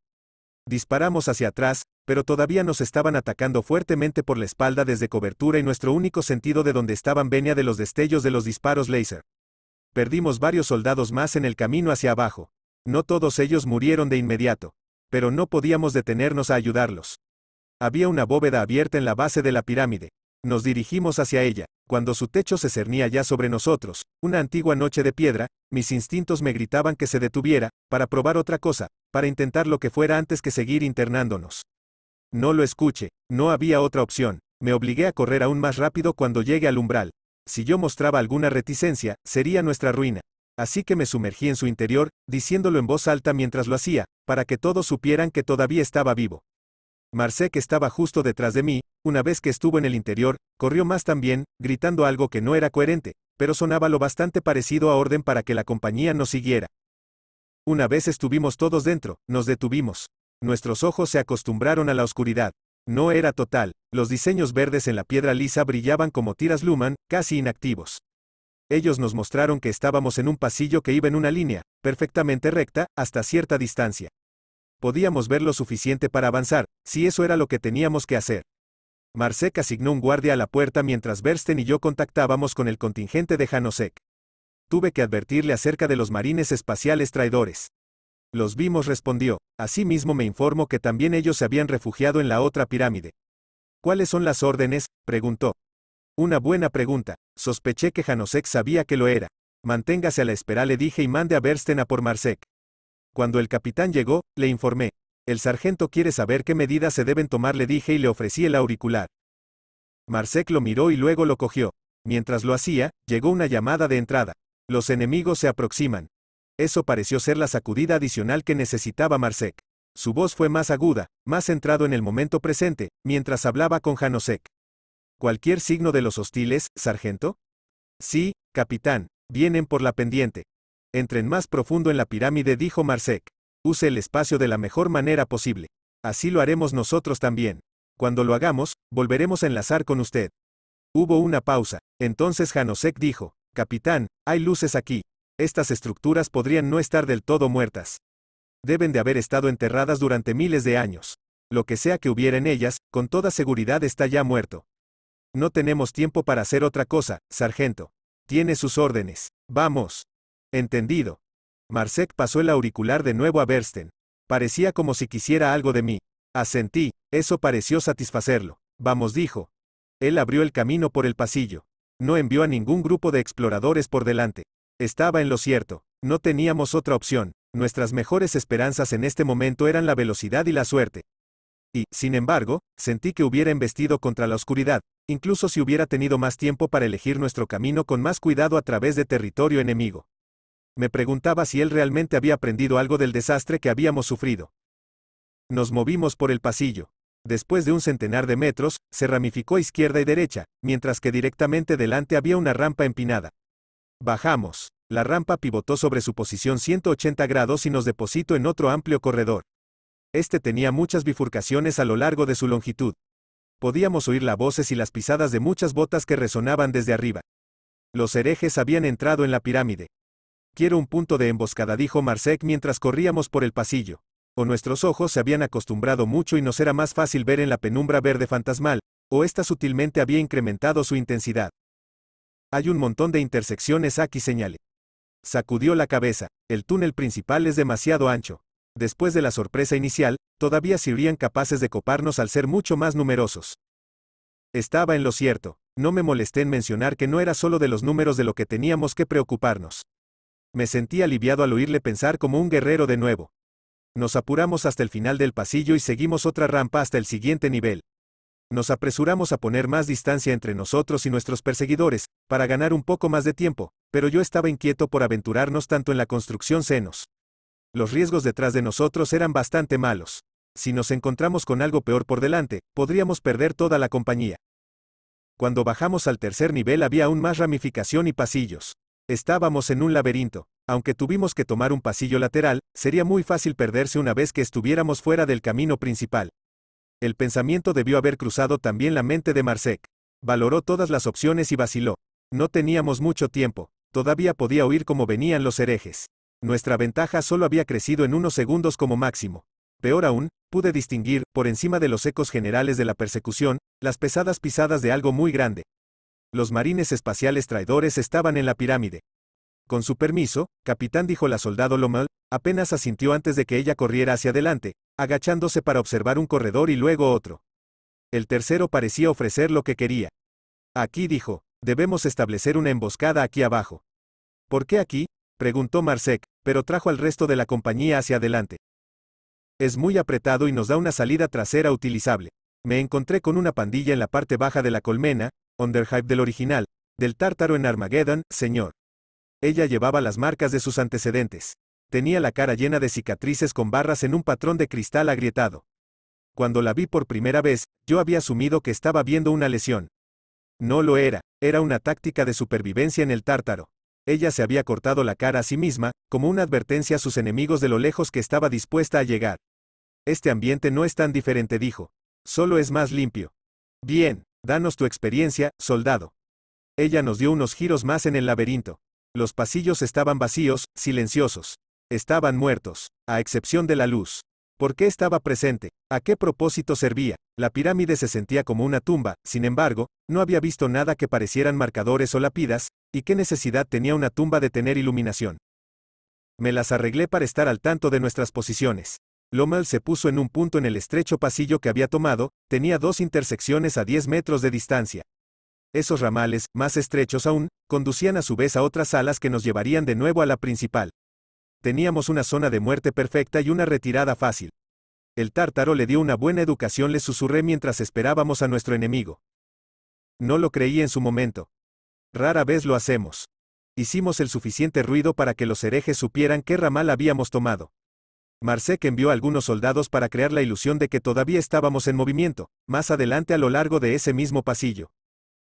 Disparamos hacia atrás, pero todavía nos estaban atacando fuertemente por la espalda desde cobertura y nuestro único sentido de donde estaban venía de los destellos de los disparos láser. Perdimos varios soldados más en el camino hacia abajo. No todos ellos murieron de inmediato. Pero no podíamos detenernos a ayudarlos. Había una bóveda abierta en la base de la pirámide. Nos dirigimos hacia ella, cuando su techo se cernía ya sobre nosotros, una antigua noche de piedra, mis instintos me gritaban que se detuviera, para probar otra cosa, para intentar lo que fuera antes que seguir internándonos. No lo escuché, no había otra opción, me obligué a correr aún más rápido cuando llegué al umbral. Si yo mostraba alguna reticencia, sería nuestra ruina. Así que me sumergí en su interior, diciéndolo en voz alta mientras lo hacía, para que todos supieran que todavía estaba vivo. Marcé que estaba justo detrás de mí, una vez que estuvo en el interior, corrió más también, gritando algo que no era coherente, pero sonaba lo bastante parecido a orden para que la compañía nos siguiera. Una vez estuvimos todos dentro, nos detuvimos. Nuestros ojos se acostumbraron a la oscuridad. No era total, los diseños verdes en la piedra lisa brillaban como tiras luman, casi inactivos. Ellos nos mostraron que estábamos en un pasillo que iba en una línea, perfectamente recta, hasta cierta distancia. Podíamos ver lo suficiente para avanzar, si eso era lo que teníamos que hacer. Marsek asignó un guardia a la puerta mientras Bersten y yo contactábamos con el contingente de Hanosek. Tuve que advertirle acerca de los marines espaciales traidores. Los vimos respondió. Asimismo me informó que también ellos se habían refugiado en la otra pirámide. ¿Cuáles son las órdenes? preguntó. Una buena pregunta. Sospeché que Hanosek sabía que lo era. Manténgase a la espera le dije y mande a Bersten a por Marsec. Cuando el capitán llegó, le informé, el sargento quiere saber qué medidas se deben tomar, le dije y le ofrecí el auricular. Marsec lo miró y luego lo cogió. Mientras lo hacía, llegó una llamada de entrada. Los enemigos se aproximan. Eso pareció ser la sacudida adicional que necesitaba Marsec. Su voz fue más aguda, más centrado en el momento presente, mientras hablaba con Janosek. ¿Cualquier signo de los hostiles, sargento? Sí, capitán, vienen por la pendiente. Entren más profundo en la pirámide, dijo Marsec. Use el espacio de la mejor manera posible. Así lo haremos nosotros también. Cuando lo hagamos, volveremos a enlazar con usted. Hubo una pausa. Entonces Janosek dijo, Capitán, hay luces aquí. Estas estructuras podrían no estar del todo muertas. Deben de haber estado enterradas durante miles de años. Lo que sea que hubiera en ellas, con toda seguridad está ya muerto. No tenemos tiempo para hacer otra cosa, sargento. Tiene sus órdenes. Vamos. Entendido, Marsek pasó el auricular de nuevo a Bersten. Parecía como si quisiera algo de mí. Asentí, eso pareció satisfacerlo. Vamos, dijo. Él abrió el camino por el pasillo. No envió a ningún grupo de exploradores por delante. Estaba en lo cierto. No teníamos otra opción. Nuestras mejores esperanzas en este momento eran la velocidad y la suerte. Y, sin embargo, sentí que hubiera embestido contra la oscuridad, incluso si hubiera tenido más tiempo para elegir nuestro camino con más cuidado a través de territorio enemigo. Me preguntaba si él realmente había aprendido algo del desastre que habíamos sufrido. Nos movimos por el pasillo. Después de un centenar de metros, se ramificó izquierda y derecha, mientras que directamente delante había una rampa empinada. Bajamos. La rampa pivotó sobre su posición 180 grados y nos depositó en otro amplio corredor. Este tenía muchas bifurcaciones a lo largo de su longitud. Podíamos oír las voces y las pisadas de muchas botas que resonaban desde arriba. Los herejes habían entrado en la pirámide. Quiero un punto de emboscada, dijo Marsec mientras corríamos por el pasillo. O nuestros ojos se habían acostumbrado mucho y nos era más fácil ver en la penumbra verde fantasmal, o esta sutilmente había incrementado su intensidad. Hay un montón de intersecciones aquí, señale. Sacudió la cabeza, el túnel principal es demasiado ancho. Después de la sorpresa inicial, todavía serían capaces de coparnos al ser mucho más numerosos. Estaba en lo cierto, no me molesté en mencionar que no era solo de los números de lo que teníamos que preocuparnos. Me sentí aliviado al oírle pensar como un guerrero de nuevo. Nos apuramos hasta el final del pasillo y seguimos otra rampa hasta el siguiente nivel. Nos apresuramos a poner más distancia entre nosotros y nuestros perseguidores, para ganar un poco más de tiempo, pero yo estaba inquieto por aventurarnos tanto en la construcción senos. Los riesgos detrás de nosotros eran bastante malos. Si nos encontramos con algo peor por delante, podríamos perder toda la compañía. Cuando bajamos al tercer nivel había aún más ramificación y pasillos. Estábamos en un laberinto. Aunque tuvimos que tomar un pasillo lateral, sería muy fácil perderse una vez que estuviéramos fuera del camino principal. El pensamiento debió haber cruzado también la mente de Marsec. Valoró todas las opciones y vaciló. No teníamos mucho tiempo, todavía podía oír cómo venían los herejes. Nuestra ventaja solo había crecido en unos segundos como máximo. Peor aún, pude distinguir, por encima de los ecos generales de la persecución, las pesadas pisadas de algo muy grande, los marines espaciales traidores estaban en la pirámide. Con su permiso, capitán dijo la soldado Lomel, apenas asintió antes de que ella corriera hacia adelante, agachándose para observar un corredor y luego otro. El tercero parecía ofrecer lo que quería. Aquí dijo, debemos establecer una emboscada aquí abajo. ¿Por qué aquí? preguntó Marsec, pero trajo al resto de la compañía hacia adelante. Es muy apretado y nos da una salida trasera utilizable. Me encontré con una pandilla en la parte baja de la colmena, underhype del original, del tártaro en Armageddon, señor. Ella llevaba las marcas de sus antecedentes. Tenía la cara llena de cicatrices con barras en un patrón de cristal agrietado. Cuando la vi por primera vez, yo había asumido que estaba viendo una lesión. No lo era, era una táctica de supervivencia en el tártaro. Ella se había cortado la cara a sí misma, como una advertencia a sus enemigos de lo lejos que estaba dispuesta a llegar. Este ambiente no es tan diferente, dijo. Solo es más limpio. Bien. Danos tu experiencia, soldado. Ella nos dio unos giros más en el laberinto. Los pasillos estaban vacíos, silenciosos. Estaban muertos, a excepción de la luz. ¿Por qué estaba presente? ¿A qué propósito servía? La pirámide se sentía como una tumba, sin embargo, no había visto nada que parecieran marcadores o lapidas, y qué necesidad tenía una tumba de tener iluminación. Me las arreglé para estar al tanto de nuestras posiciones. Lomal se puso en un punto en el estrecho pasillo que había tomado, tenía dos intersecciones a 10 metros de distancia. Esos ramales, más estrechos aún, conducían a su vez a otras alas que nos llevarían de nuevo a la principal. Teníamos una zona de muerte perfecta y una retirada fácil. El tártaro le dio una buena educación, le susurré mientras esperábamos a nuestro enemigo. No lo creí en su momento. Rara vez lo hacemos. Hicimos el suficiente ruido para que los herejes supieran qué ramal habíamos tomado. Marsec envió algunos soldados para crear la ilusión de que todavía estábamos en movimiento, más adelante a lo largo de ese mismo pasillo.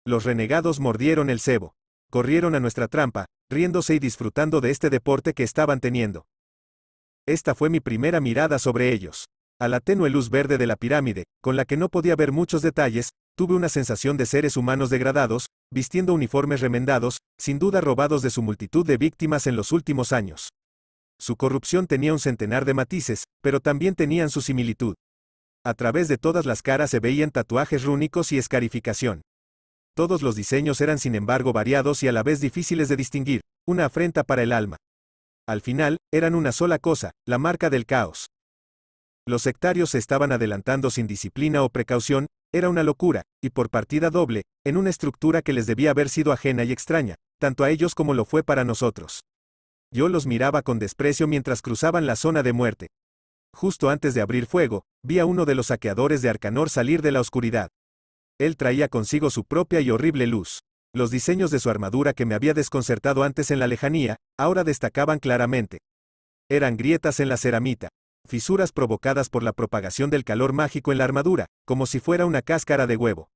Los renegados mordieron el cebo. Corrieron a nuestra trampa, riéndose y disfrutando de este deporte que estaban teniendo. Esta fue mi primera mirada sobre ellos. A la tenue luz verde de la pirámide, con la que no podía ver muchos detalles, tuve una sensación de seres humanos degradados, vistiendo uniformes remendados, sin duda robados de su multitud de víctimas en los últimos años. Su corrupción tenía un centenar de matices, pero también tenían su similitud. A través de todas las caras se veían tatuajes rúnicos y escarificación. Todos los diseños eran sin embargo variados y a la vez difíciles de distinguir, una afrenta para el alma. Al final, eran una sola cosa, la marca del caos. Los sectarios se estaban adelantando sin disciplina o precaución, era una locura, y por partida doble, en una estructura que les debía haber sido ajena y extraña, tanto a ellos como lo fue para nosotros. Yo los miraba con desprecio mientras cruzaban la zona de muerte. Justo antes de abrir fuego, vi a uno de los saqueadores de Arcanor salir de la oscuridad. Él traía consigo su propia y horrible luz. Los diseños de su armadura que me había desconcertado antes en la lejanía, ahora destacaban claramente. Eran grietas en la ceramita, fisuras provocadas por la propagación del calor mágico en la armadura, como si fuera una cáscara de huevo.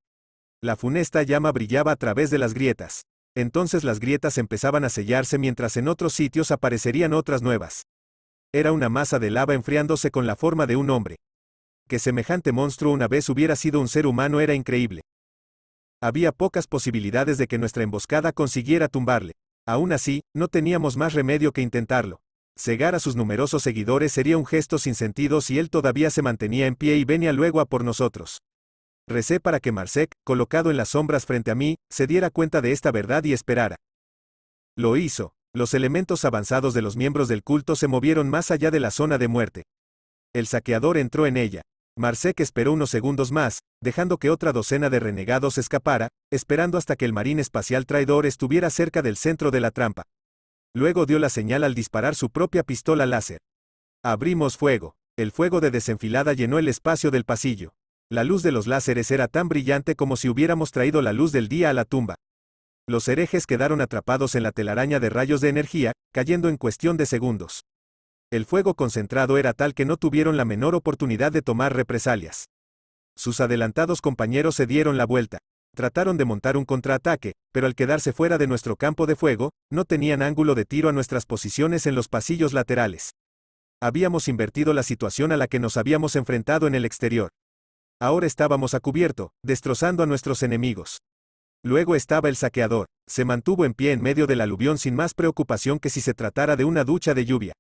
La funesta llama brillaba a través de las grietas. Entonces las grietas empezaban a sellarse mientras en otros sitios aparecerían otras nuevas. Era una masa de lava enfriándose con la forma de un hombre. Que semejante monstruo una vez hubiera sido un ser humano era increíble. Había pocas posibilidades de que nuestra emboscada consiguiera tumbarle. Aún así, no teníamos más remedio que intentarlo. Cegar a sus numerosos seguidores sería un gesto sin sentido si él todavía se mantenía en pie y venía luego a por nosotros. Recé para que Marsec, colocado en las sombras frente a mí, se diera cuenta de esta verdad y esperara. Lo hizo. Los elementos avanzados de los miembros del culto se movieron más allá de la zona de muerte. El saqueador entró en ella. Marsec esperó unos segundos más, dejando que otra docena de renegados escapara, esperando hasta que el marín espacial traidor estuviera cerca del centro de la trampa. Luego dio la señal al disparar su propia pistola láser. Abrimos fuego. El fuego de desenfilada llenó el espacio del pasillo. La luz de los láseres era tan brillante como si hubiéramos traído la luz del día a la tumba. Los herejes quedaron atrapados en la telaraña de rayos de energía, cayendo en cuestión de segundos. El fuego concentrado era tal que no tuvieron la menor oportunidad de tomar represalias. Sus adelantados compañeros se dieron la vuelta. Trataron de montar un contraataque, pero al quedarse fuera de nuestro campo de fuego, no tenían ángulo de tiro a nuestras posiciones en los pasillos laterales. Habíamos invertido la situación a la que nos habíamos enfrentado en el exterior. Ahora estábamos a cubierto, destrozando a nuestros enemigos. Luego estaba el saqueador, se mantuvo en pie en medio del aluvión sin más preocupación que si se tratara de una ducha de lluvia.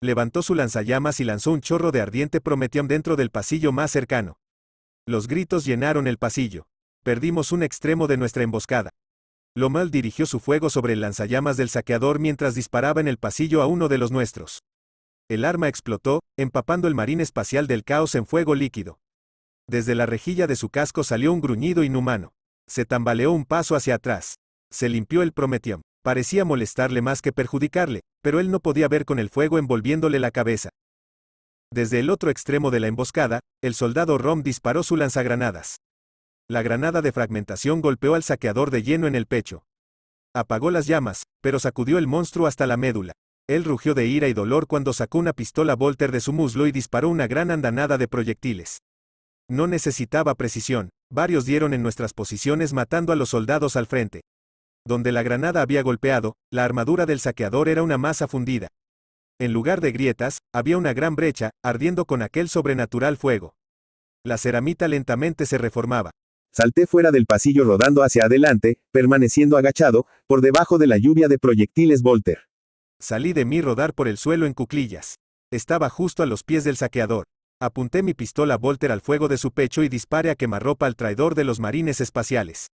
Levantó su lanzallamas y lanzó un chorro de ardiente prometión dentro del pasillo más cercano. Los gritos llenaron el pasillo. Perdimos un extremo de nuestra emboscada. Lomal dirigió su fuego sobre el lanzallamas del saqueador mientras disparaba en el pasillo a uno de los nuestros. El arma explotó, empapando el marín espacial del caos en fuego líquido. Desde la rejilla de su casco salió un gruñido inhumano. Se tambaleó un paso hacia atrás. Se limpió el prometión. Parecía molestarle más que perjudicarle, pero él no podía ver con el fuego envolviéndole la cabeza. Desde el otro extremo de la emboscada, el soldado Rom disparó su lanzagranadas. La granada de fragmentación golpeó al saqueador de lleno en el pecho. Apagó las llamas, pero sacudió el monstruo hasta la médula. Él rugió de ira y dolor cuando sacó una pistola Volter de su muslo y disparó una gran andanada de proyectiles. No necesitaba precisión, varios dieron en nuestras posiciones matando a los soldados al frente. Donde la granada había golpeado, la armadura del saqueador era una masa fundida. En lugar de grietas, había una gran brecha, ardiendo con aquel sobrenatural fuego. La ceramita lentamente se reformaba. Salté fuera del pasillo rodando hacia adelante, permaneciendo agachado, por debajo de la lluvia de proyectiles Volter. Salí de mí rodar por el suelo en cuclillas. Estaba justo a los pies del saqueador. Apunté mi pistola Volter al fuego de su pecho y disparé a quemarropa al traidor de los marines espaciales.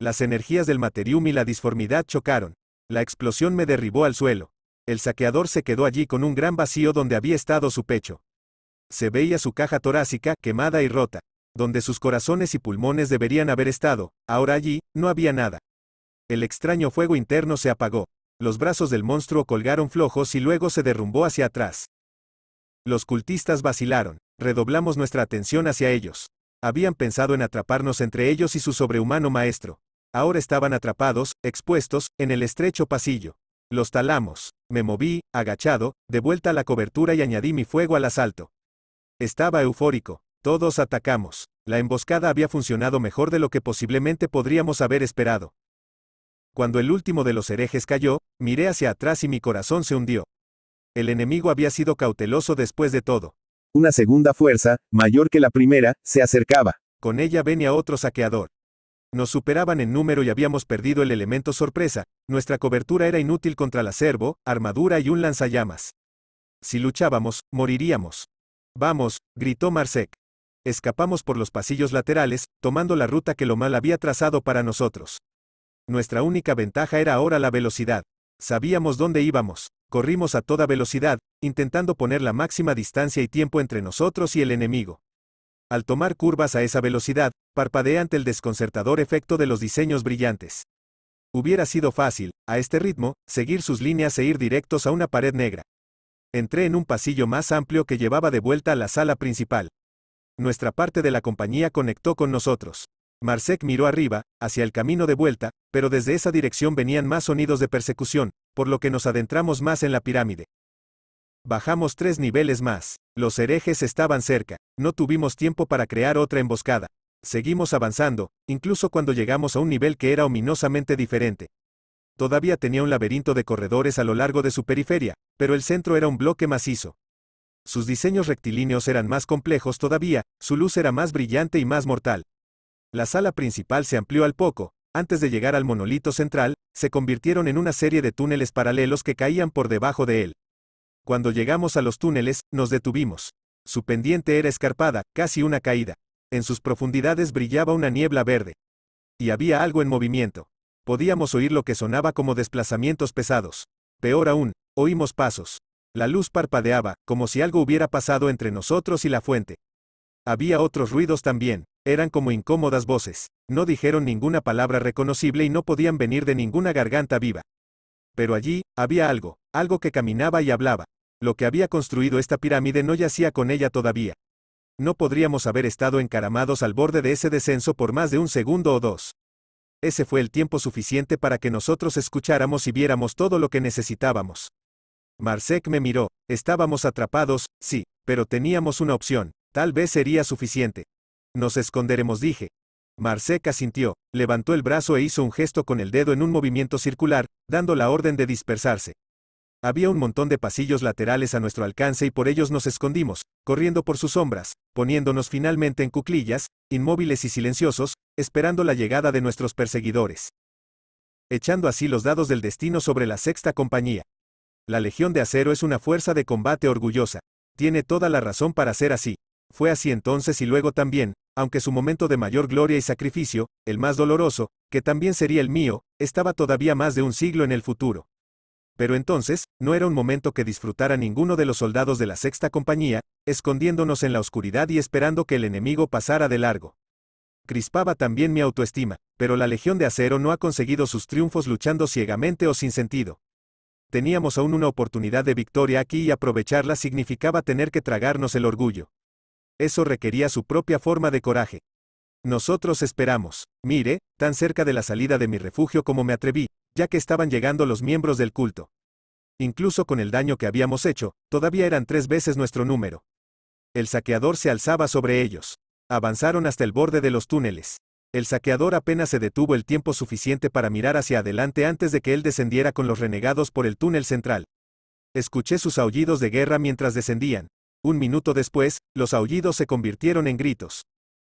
Las energías del materium y la disformidad chocaron. La explosión me derribó al suelo. El saqueador se quedó allí con un gran vacío donde había estado su pecho. Se veía su caja torácica, quemada y rota. Donde sus corazones y pulmones deberían haber estado, ahora allí, no había nada. El extraño fuego interno se apagó. Los brazos del monstruo colgaron flojos y luego se derrumbó hacia atrás. Los cultistas vacilaron, redoblamos nuestra atención hacia ellos. Habían pensado en atraparnos entre ellos y su sobrehumano maestro. Ahora estaban atrapados, expuestos, en el estrecho pasillo. Los talamos. Me moví, agachado, de vuelta a la cobertura y añadí mi fuego al asalto. Estaba eufórico. Todos atacamos. La emboscada había funcionado mejor de lo que posiblemente podríamos haber esperado. Cuando el último de los herejes cayó, miré hacia atrás y mi corazón se hundió. El enemigo había sido cauteloso después de todo. Una segunda fuerza, mayor que la primera, se acercaba. Con ella venía otro saqueador. Nos superaban en número y habíamos perdido el elemento sorpresa, nuestra cobertura era inútil contra el acervo, armadura y un lanzallamas. Si luchábamos, moriríamos. Vamos, gritó Marsec. Escapamos por los pasillos laterales, tomando la ruta que lo mal había trazado para nosotros. Nuestra única ventaja era ahora la velocidad. Sabíamos dónde íbamos. Corrimos a toda velocidad, intentando poner la máxima distancia y tiempo entre nosotros y el enemigo. Al tomar curvas a esa velocidad, parpadeé ante el desconcertador efecto de los diseños brillantes. Hubiera sido fácil, a este ritmo, seguir sus líneas e ir directos a una pared negra. Entré en un pasillo más amplio que llevaba de vuelta a la sala principal. Nuestra parte de la compañía conectó con nosotros. Marsec miró arriba, hacia el camino de vuelta, pero desde esa dirección venían más sonidos de persecución, por lo que nos adentramos más en la pirámide. Bajamos tres niveles más. Los herejes estaban cerca, no tuvimos tiempo para crear otra emboscada. Seguimos avanzando, incluso cuando llegamos a un nivel que era ominosamente diferente. Todavía tenía un laberinto de corredores a lo largo de su periferia, pero el centro era un bloque macizo. Sus diseños rectilíneos eran más complejos todavía, su luz era más brillante y más mortal. La sala principal se amplió al poco, antes de llegar al monolito central, se convirtieron en una serie de túneles paralelos que caían por debajo de él. Cuando llegamos a los túneles, nos detuvimos. Su pendiente era escarpada, casi una caída. En sus profundidades brillaba una niebla verde. Y había algo en movimiento. Podíamos oír lo que sonaba como desplazamientos pesados. Peor aún, oímos pasos. La luz parpadeaba, como si algo hubiera pasado entre nosotros y la fuente. Había otros ruidos también, eran como incómodas voces. No dijeron ninguna palabra reconocible y no podían venir de ninguna garganta viva. Pero allí, había algo, algo que caminaba y hablaba. Lo que había construido esta pirámide no yacía con ella todavía. No podríamos haber estado encaramados al borde de ese descenso por más de un segundo o dos. Ese fue el tiempo suficiente para que nosotros escucháramos y viéramos todo lo que necesitábamos. Marsec me miró, estábamos atrapados, sí, pero teníamos una opción, tal vez sería suficiente. Nos esconderemos, dije. Marseca sintió, levantó el brazo e hizo un gesto con el dedo en un movimiento circular, dando la orden de dispersarse. Había un montón de pasillos laterales a nuestro alcance y por ellos nos escondimos, corriendo por sus sombras, poniéndonos finalmente en cuclillas, inmóviles y silenciosos, esperando la llegada de nuestros perseguidores. Echando así los dados del destino sobre la sexta compañía. La Legión de Acero es una fuerza de combate orgullosa. Tiene toda la razón para ser así. Fue así entonces y luego también, aunque su momento de mayor gloria y sacrificio, el más doloroso, que también sería el mío, estaba todavía más de un siglo en el futuro. Pero entonces, no era un momento que disfrutara ninguno de los soldados de la sexta compañía, escondiéndonos en la oscuridad y esperando que el enemigo pasara de largo. Crispaba también mi autoestima, pero la Legión de Acero no ha conseguido sus triunfos luchando ciegamente o sin sentido. Teníamos aún una oportunidad de victoria aquí y aprovecharla significaba tener que tragarnos el orgullo eso requería su propia forma de coraje. Nosotros esperamos. Mire, tan cerca de la salida de mi refugio como me atreví, ya que estaban llegando los miembros del culto. Incluso con el daño que habíamos hecho, todavía eran tres veces nuestro número. El saqueador se alzaba sobre ellos. Avanzaron hasta el borde de los túneles. El saqueador apenas se detuvo el tiempo suficiente para mirar hacia adelante antes de que él descendiera con los renegados por el túnel central. Escuché sus aullidos de guerra mientras descendían. Un minuto después, los aullidos se convirtieron en gritos.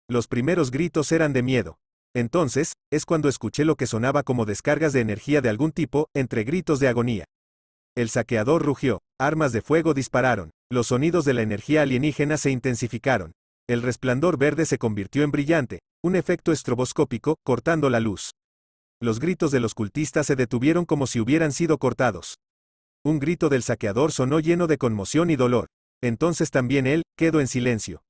Los primeros gritos eran de miedo. Entonces, es cuando escuché lo que sonaba como descargas de energía de algún tipo, entre gritos de agonía. El saqueador rugió, armas de fuego dispararon, los sonidos de la energía alienígena se intensificaron. El resplandor verde se convirtió en brillante, un efecto estroboscópico, cortando la luz. Los gritos de los cultistas se detuvieron como si hubieran sido cortados. Un grito del saqueador sonó lleno de conmoción y dolor. Entonces también él, quedó en silencio.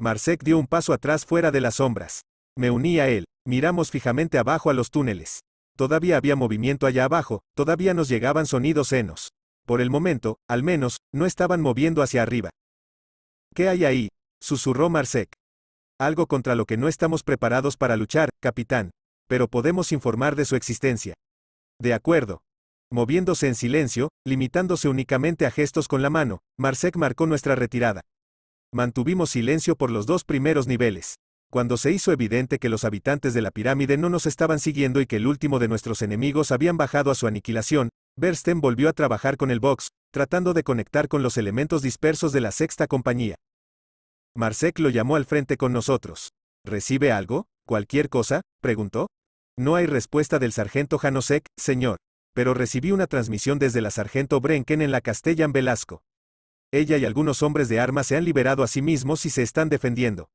Marsec dio un paso atrás fuera de las sombras. Me uní a él, miramos fijamente abajo a los túneles. Todavía había movimiento allá abajo, todavía nos llegaban sonidos senos. Por el momento, al menos, no estaban moviendo hacia arriba. ¿Qué hay ahí? susurró Marsec. Algo contra lo que no estamos preparados para luchar, capitán. Pero podemos informar de su existencia. De acuerdo. Moviéndose en silencio, limitándose únicamente a gestos con la mano, Marsec marcó nuestra retirada. Mantuvimos silencio por los dos primeros niveles. Cuando se hizo evidente que los habitantes de la pirámide no nos estaban siguiendo y que el último de nuestros enemigos habían bajado a su aniquilación, Bersten volvió a trabajar con el box, tratando de conectar con los elementos dispersos de la sexta compañía. Marsec lo llamó al frente con nosotros. ¿Recibe algo? ¿Cualquier cosa? preguntó. No hay respuesta del sargento Janosek, señor pero recibí una transmisión desde la sargento Brenken en la Castellan Velasco. Ella y algunos hombres de armas se han liberado a sí mismos y se están defendiendo.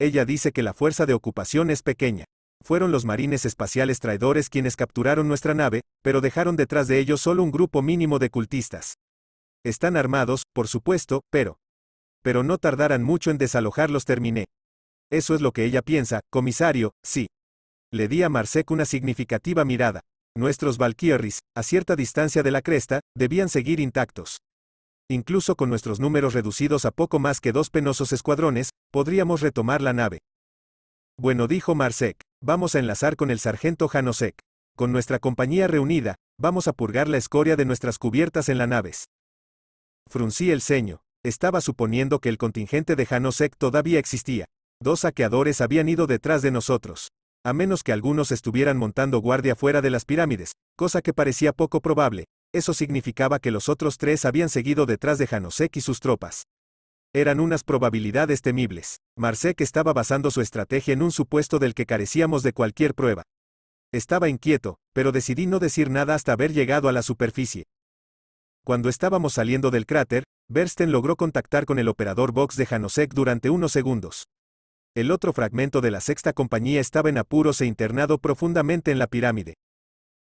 Ella dice que la fuerza de ocupación es pequeña. Fueron los marines espaciales traidores quienes capturaron nuestra nave, pero dejaron detrás de ellos solo un grupo mínimo de cultistas. Están armados, por supuesto, pero... Pero no tardarán mucho en desalojarlos, terminé. Eso es lo que ella piensa, comisario, sí. Le di a Marsec una significativa mirada. Nuestros Valkyries, a cierta distancia de la cresta, debían seguir intactos. Incluso con nuestros números reducidos a poco más que dos penosos escuadrones, podríamos retomar la nave. Bueno, dijo Marsec, vamos a enlazar con el sargento Janosek. Con nuestra compañía reunida, vamos a purgar la escoria de nuestras cubiertas en las naves. Fruncí el ceño. Estaba suponiendo que el contingente de Janosek todavía existía. Dos saqueadores habían ido detrás de nosotros a menos que algunos estuvieran montando guardia fuera de las pirámides, cosa que parecía poco probable, eso significaba que los otros tres habían seguido detrás de Janosek y sus tropas. Eran unas probabilidades temibles. Marsek estaba basando su estrategia en un supuesto del que carecíamos de cualquier prueba. Estaba inquieto, pero decidí no decir nada hasta haber llegado a la superficie. Cuando estábamos saliendo del cráter, Bersten logró contactar con el operador Vox de Janosek durante unos segundos el otro fragmento de la sexta compañía estaba en apuros e internado profundamente en la pirámide.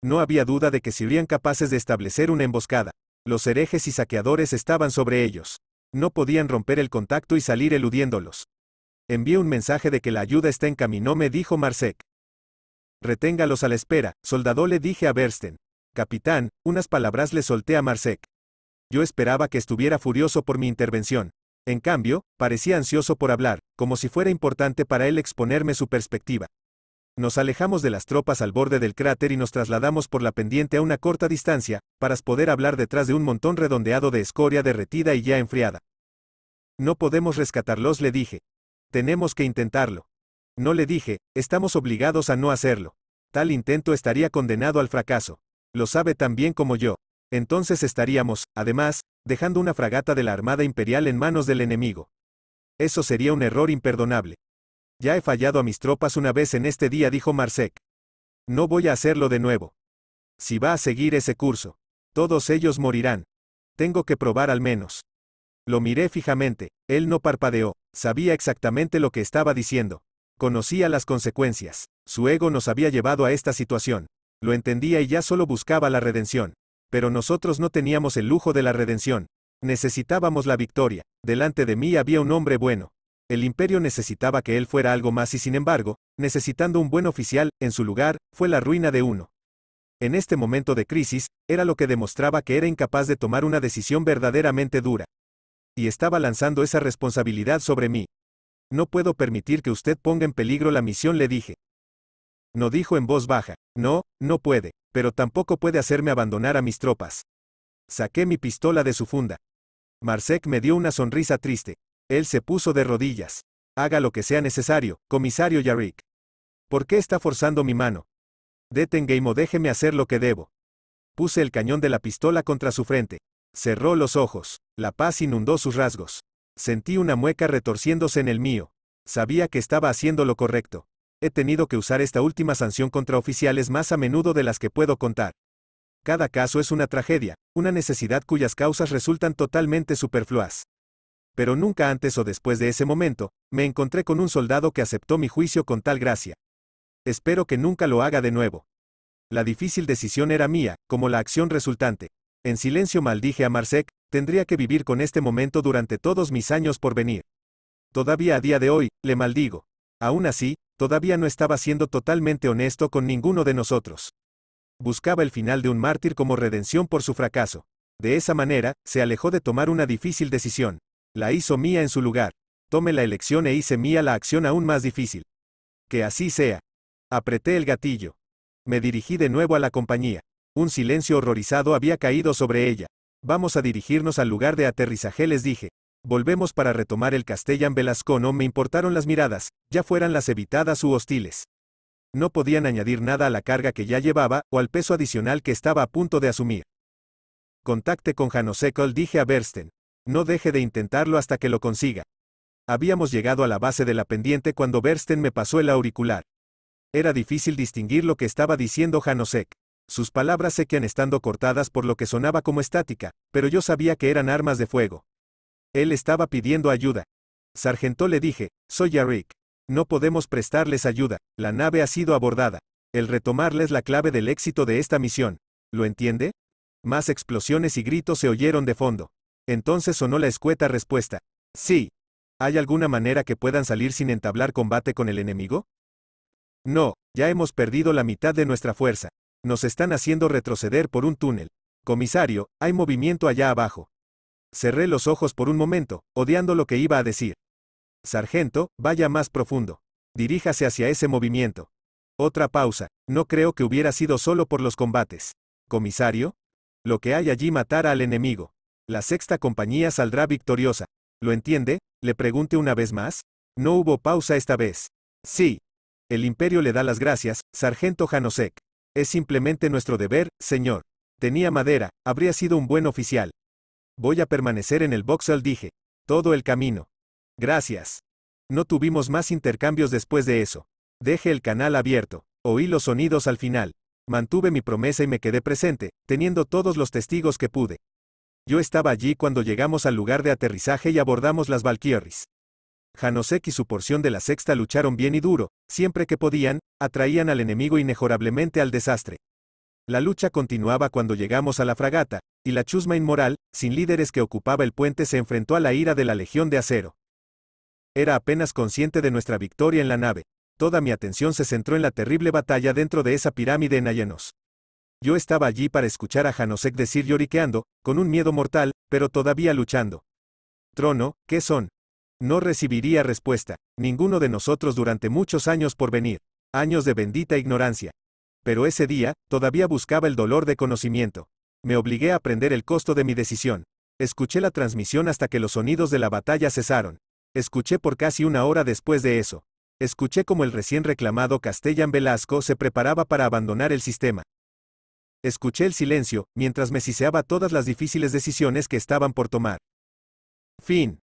No había duda de que serían capaces de establecer una emboscada. Los herejes y saqueadores estaban sobre ellos. No podían romper el contacto y salir eludiéndolos. Envié un mensaje de que la ayuda está en camino, me dijo Marsec. Reténgalos a la espera, soldado le dije a Bersten. Capitán, unas palabras le solté a Marsec. Yo esperaba que estuviera furioso por mi intervención. En cambio, parecía ansioso por hablar como si fuera importante para él exponerme su perspectiva. Nos alejamos de las tropas al borde del cráter y nos trasladamos por la pendiente a una corta distancia, para poder hablar detrás de un montón redondeado de escoria derretida y ya enfriada. No podemos rescatarlos, le dije. Tenemos que intentarlo. No le dije, estamos obligados a no hacerlo. Tal intento estaría condenado al fracaso. Lo sabe tan bien como yo. Entonces estaríamos, además, dejando una fragata de la Armada Imperial en manos del enemigo. Eso sería un error imperdonable. Ya he fallado a mis tropas una vez en este día, dijo Marsec. No voy a hacerlo de nuevo. Si va a seguir ese curso, todos ellos morirán. Tengo que probar al menos. Lo miré fijamente, él no parpadeó, sabía exactamente lo que estaba diciendo. Conocía las consecuencias, su ego nos había llevado a esta situación. Lo entendía y ya solo buscaba la redención. Pero nosotros no teníamos el lujo de la redención, Necesitábamos la victoria. Delante de mí había un hombre bueno. El imperio necesitaba que él fuera algo más y sin embargo, necesitando un buen oficial, en su lugar, fue la ruina de uno. En este momento de crisis, era lo que demostraba que era incapaz de tomar una decisión verdaderamente dura. Y estaba lanzando esa responsabilidad sobre mí. No puedo permitir que usted ponga en peligro la misión, le dije. No dijo en voz baja, no, no puede, pero tampoco puede hacerme abandonar a mis tropas. Saqué mi pistola de su funda, Marsec me dio una sonrisa triste. Él se puso de rodillas. Haga lo que sea necesario, comisario Yarrick. ¿Por qué está forzando mi mano? Detengame o déjeme hacer lo que debo. Puse el cañón de la pistola contra su frente. Cerró los ojos. La paz inundó sus rasgos. Sentí una mueca retorciéndose en el mío. Sabía que estaba haciendo lo correcto. He tenido que usar esta última sanción contra oficiales más a menudo de las que puedo contar. Cada caso es una tragedia, una necesidad cuyas causas resultan totalmente superfluas. Pero nunca antes o después de ese momento, me encontré con un soldado que aceptó mi juicio con tal gracia. Espero que nunca lo haga de nuevo. La difícil decisión era mía, como la acción resultante. En silencio maldije a Marsec, tendría que vivir con este momento durante todos mis años por venir. Todavía a día de hoy, le maldigo. Aún así, todavía no estaba siendo totalmente honesto con ninguno de nosotros buscaba el final de un mártir como redención por su fracaso. De esa manera, se alejó de tomar una difícil decisión. La hizo mía en su lugar. Tome la elección e hice mía la acción aún más difícil. Que así sea. Apreté el gatillo. Me dirigí de nuevo a la compañía. Un silencio horrorizado había caído sobre ella. Vamos a dirigirnos al lugar de aterrizaje, les dije. Volvemos para retomar el Castellan Velasco, no me importaron las miradas, ya fueran las evitadas u hostiles no podían añadir nada a la carga que ya llevaba o al peso adicional que estaba a punto de asumir. Contacte con le dije a Bersten. No deje de intentarlo hasta que lo consiga. Habíamos llegado a la base de la pendiente cuando Bersten me pasó el auricular. Era difícil distinguir lo que estaba diciendo Janosek. Sus palabras quedan estando cortadas por lo que sonaba como estática, pero yo sabía que eran armas de fuego. Él estaba pidiendo ayuda. Sargento le dije, soy Yarik. No podemos prestarles ayuda, la nave ha sido abordada. El retomarles la clave del éxito de esta misión. ¿Lo entiende? Más explosiones y gritos se oyeron de fondo. Entonces sonó la escueta respuesta. Sí. ¿Hay alguna manera que puedan salir sin entablar combate con el enemigo? No, ya hemos perdido la mitad de nuestra fuerza. Nos están haciendo retroceder por un túnel. Comisario, hay movimiento allá abajo. Cerré los ojos por un momento, odiando lo que iba a decir. Sargento, vaya más profundo. Diríjase hacia ese movimiento. Otra pausa. No creo que hubiera sido solo por los combates. Comisario. Lo que hay allí matará al enemigo. La sexta compañía saldrá victoriosa. ¿Lo entiende? Le pregunte una vez más. No hubo pausa esta vez. Sí. El imperio le da las gracias, sargento Janosek. Es simplemente nuestro deber, señor. Tenía madera, habría sido un buen oficial. Voy a permanecer en el Boxel, dije. Todo el camino. Gracias. No tuvimos más intercambios después de eso. Dejé el canal abierto. Oí los sonidos al final. Mantuve mi promesa y me quedé presente, teniendo todos los testigos que pude. Yo estaba allí cuando llegamos al lugar de aterrizaje y abordamos las Valkyries. Hanosek y su porción de la sexta lucharon bien y duro, siempre que podían, atraían al enemigo inejorablemente al desastre. La lucha continuaba cuando llegamos a la fragata, y la chusma inmoral, sin líderes que ocupaba el puente, se enfrentó a la ira de la Legión de Acero. Era apenas consciente de nuestra victoria en la nave. Toda mi atención se centró en la terrible batalla dentro de esa pirámide en Ayanos. Yo estaba allí para escuchar a Janosek decir lloriqueando, con un miedo mortal, pero todavía luchando. Trono, ¿qué son? No recibiría respuesta, ninguno de nosotros durante muchos años por venir, años de bendita ignorancia. Pero ese día, todavía buscaba el dolor de conocimiento. Me obligué a aprender el costo de mi decisión. Escuché la transmisión hasta que los sonidos de la batalla cesaron. Escuché por casi una hora después de eso. Escuché cómo el recién reclamado Castellán Velasco se preparaba para abandonar el sistema. Escuché el silencio, mientras me siseaba todas las difíciles decisiones que estaban por tomar. Fin.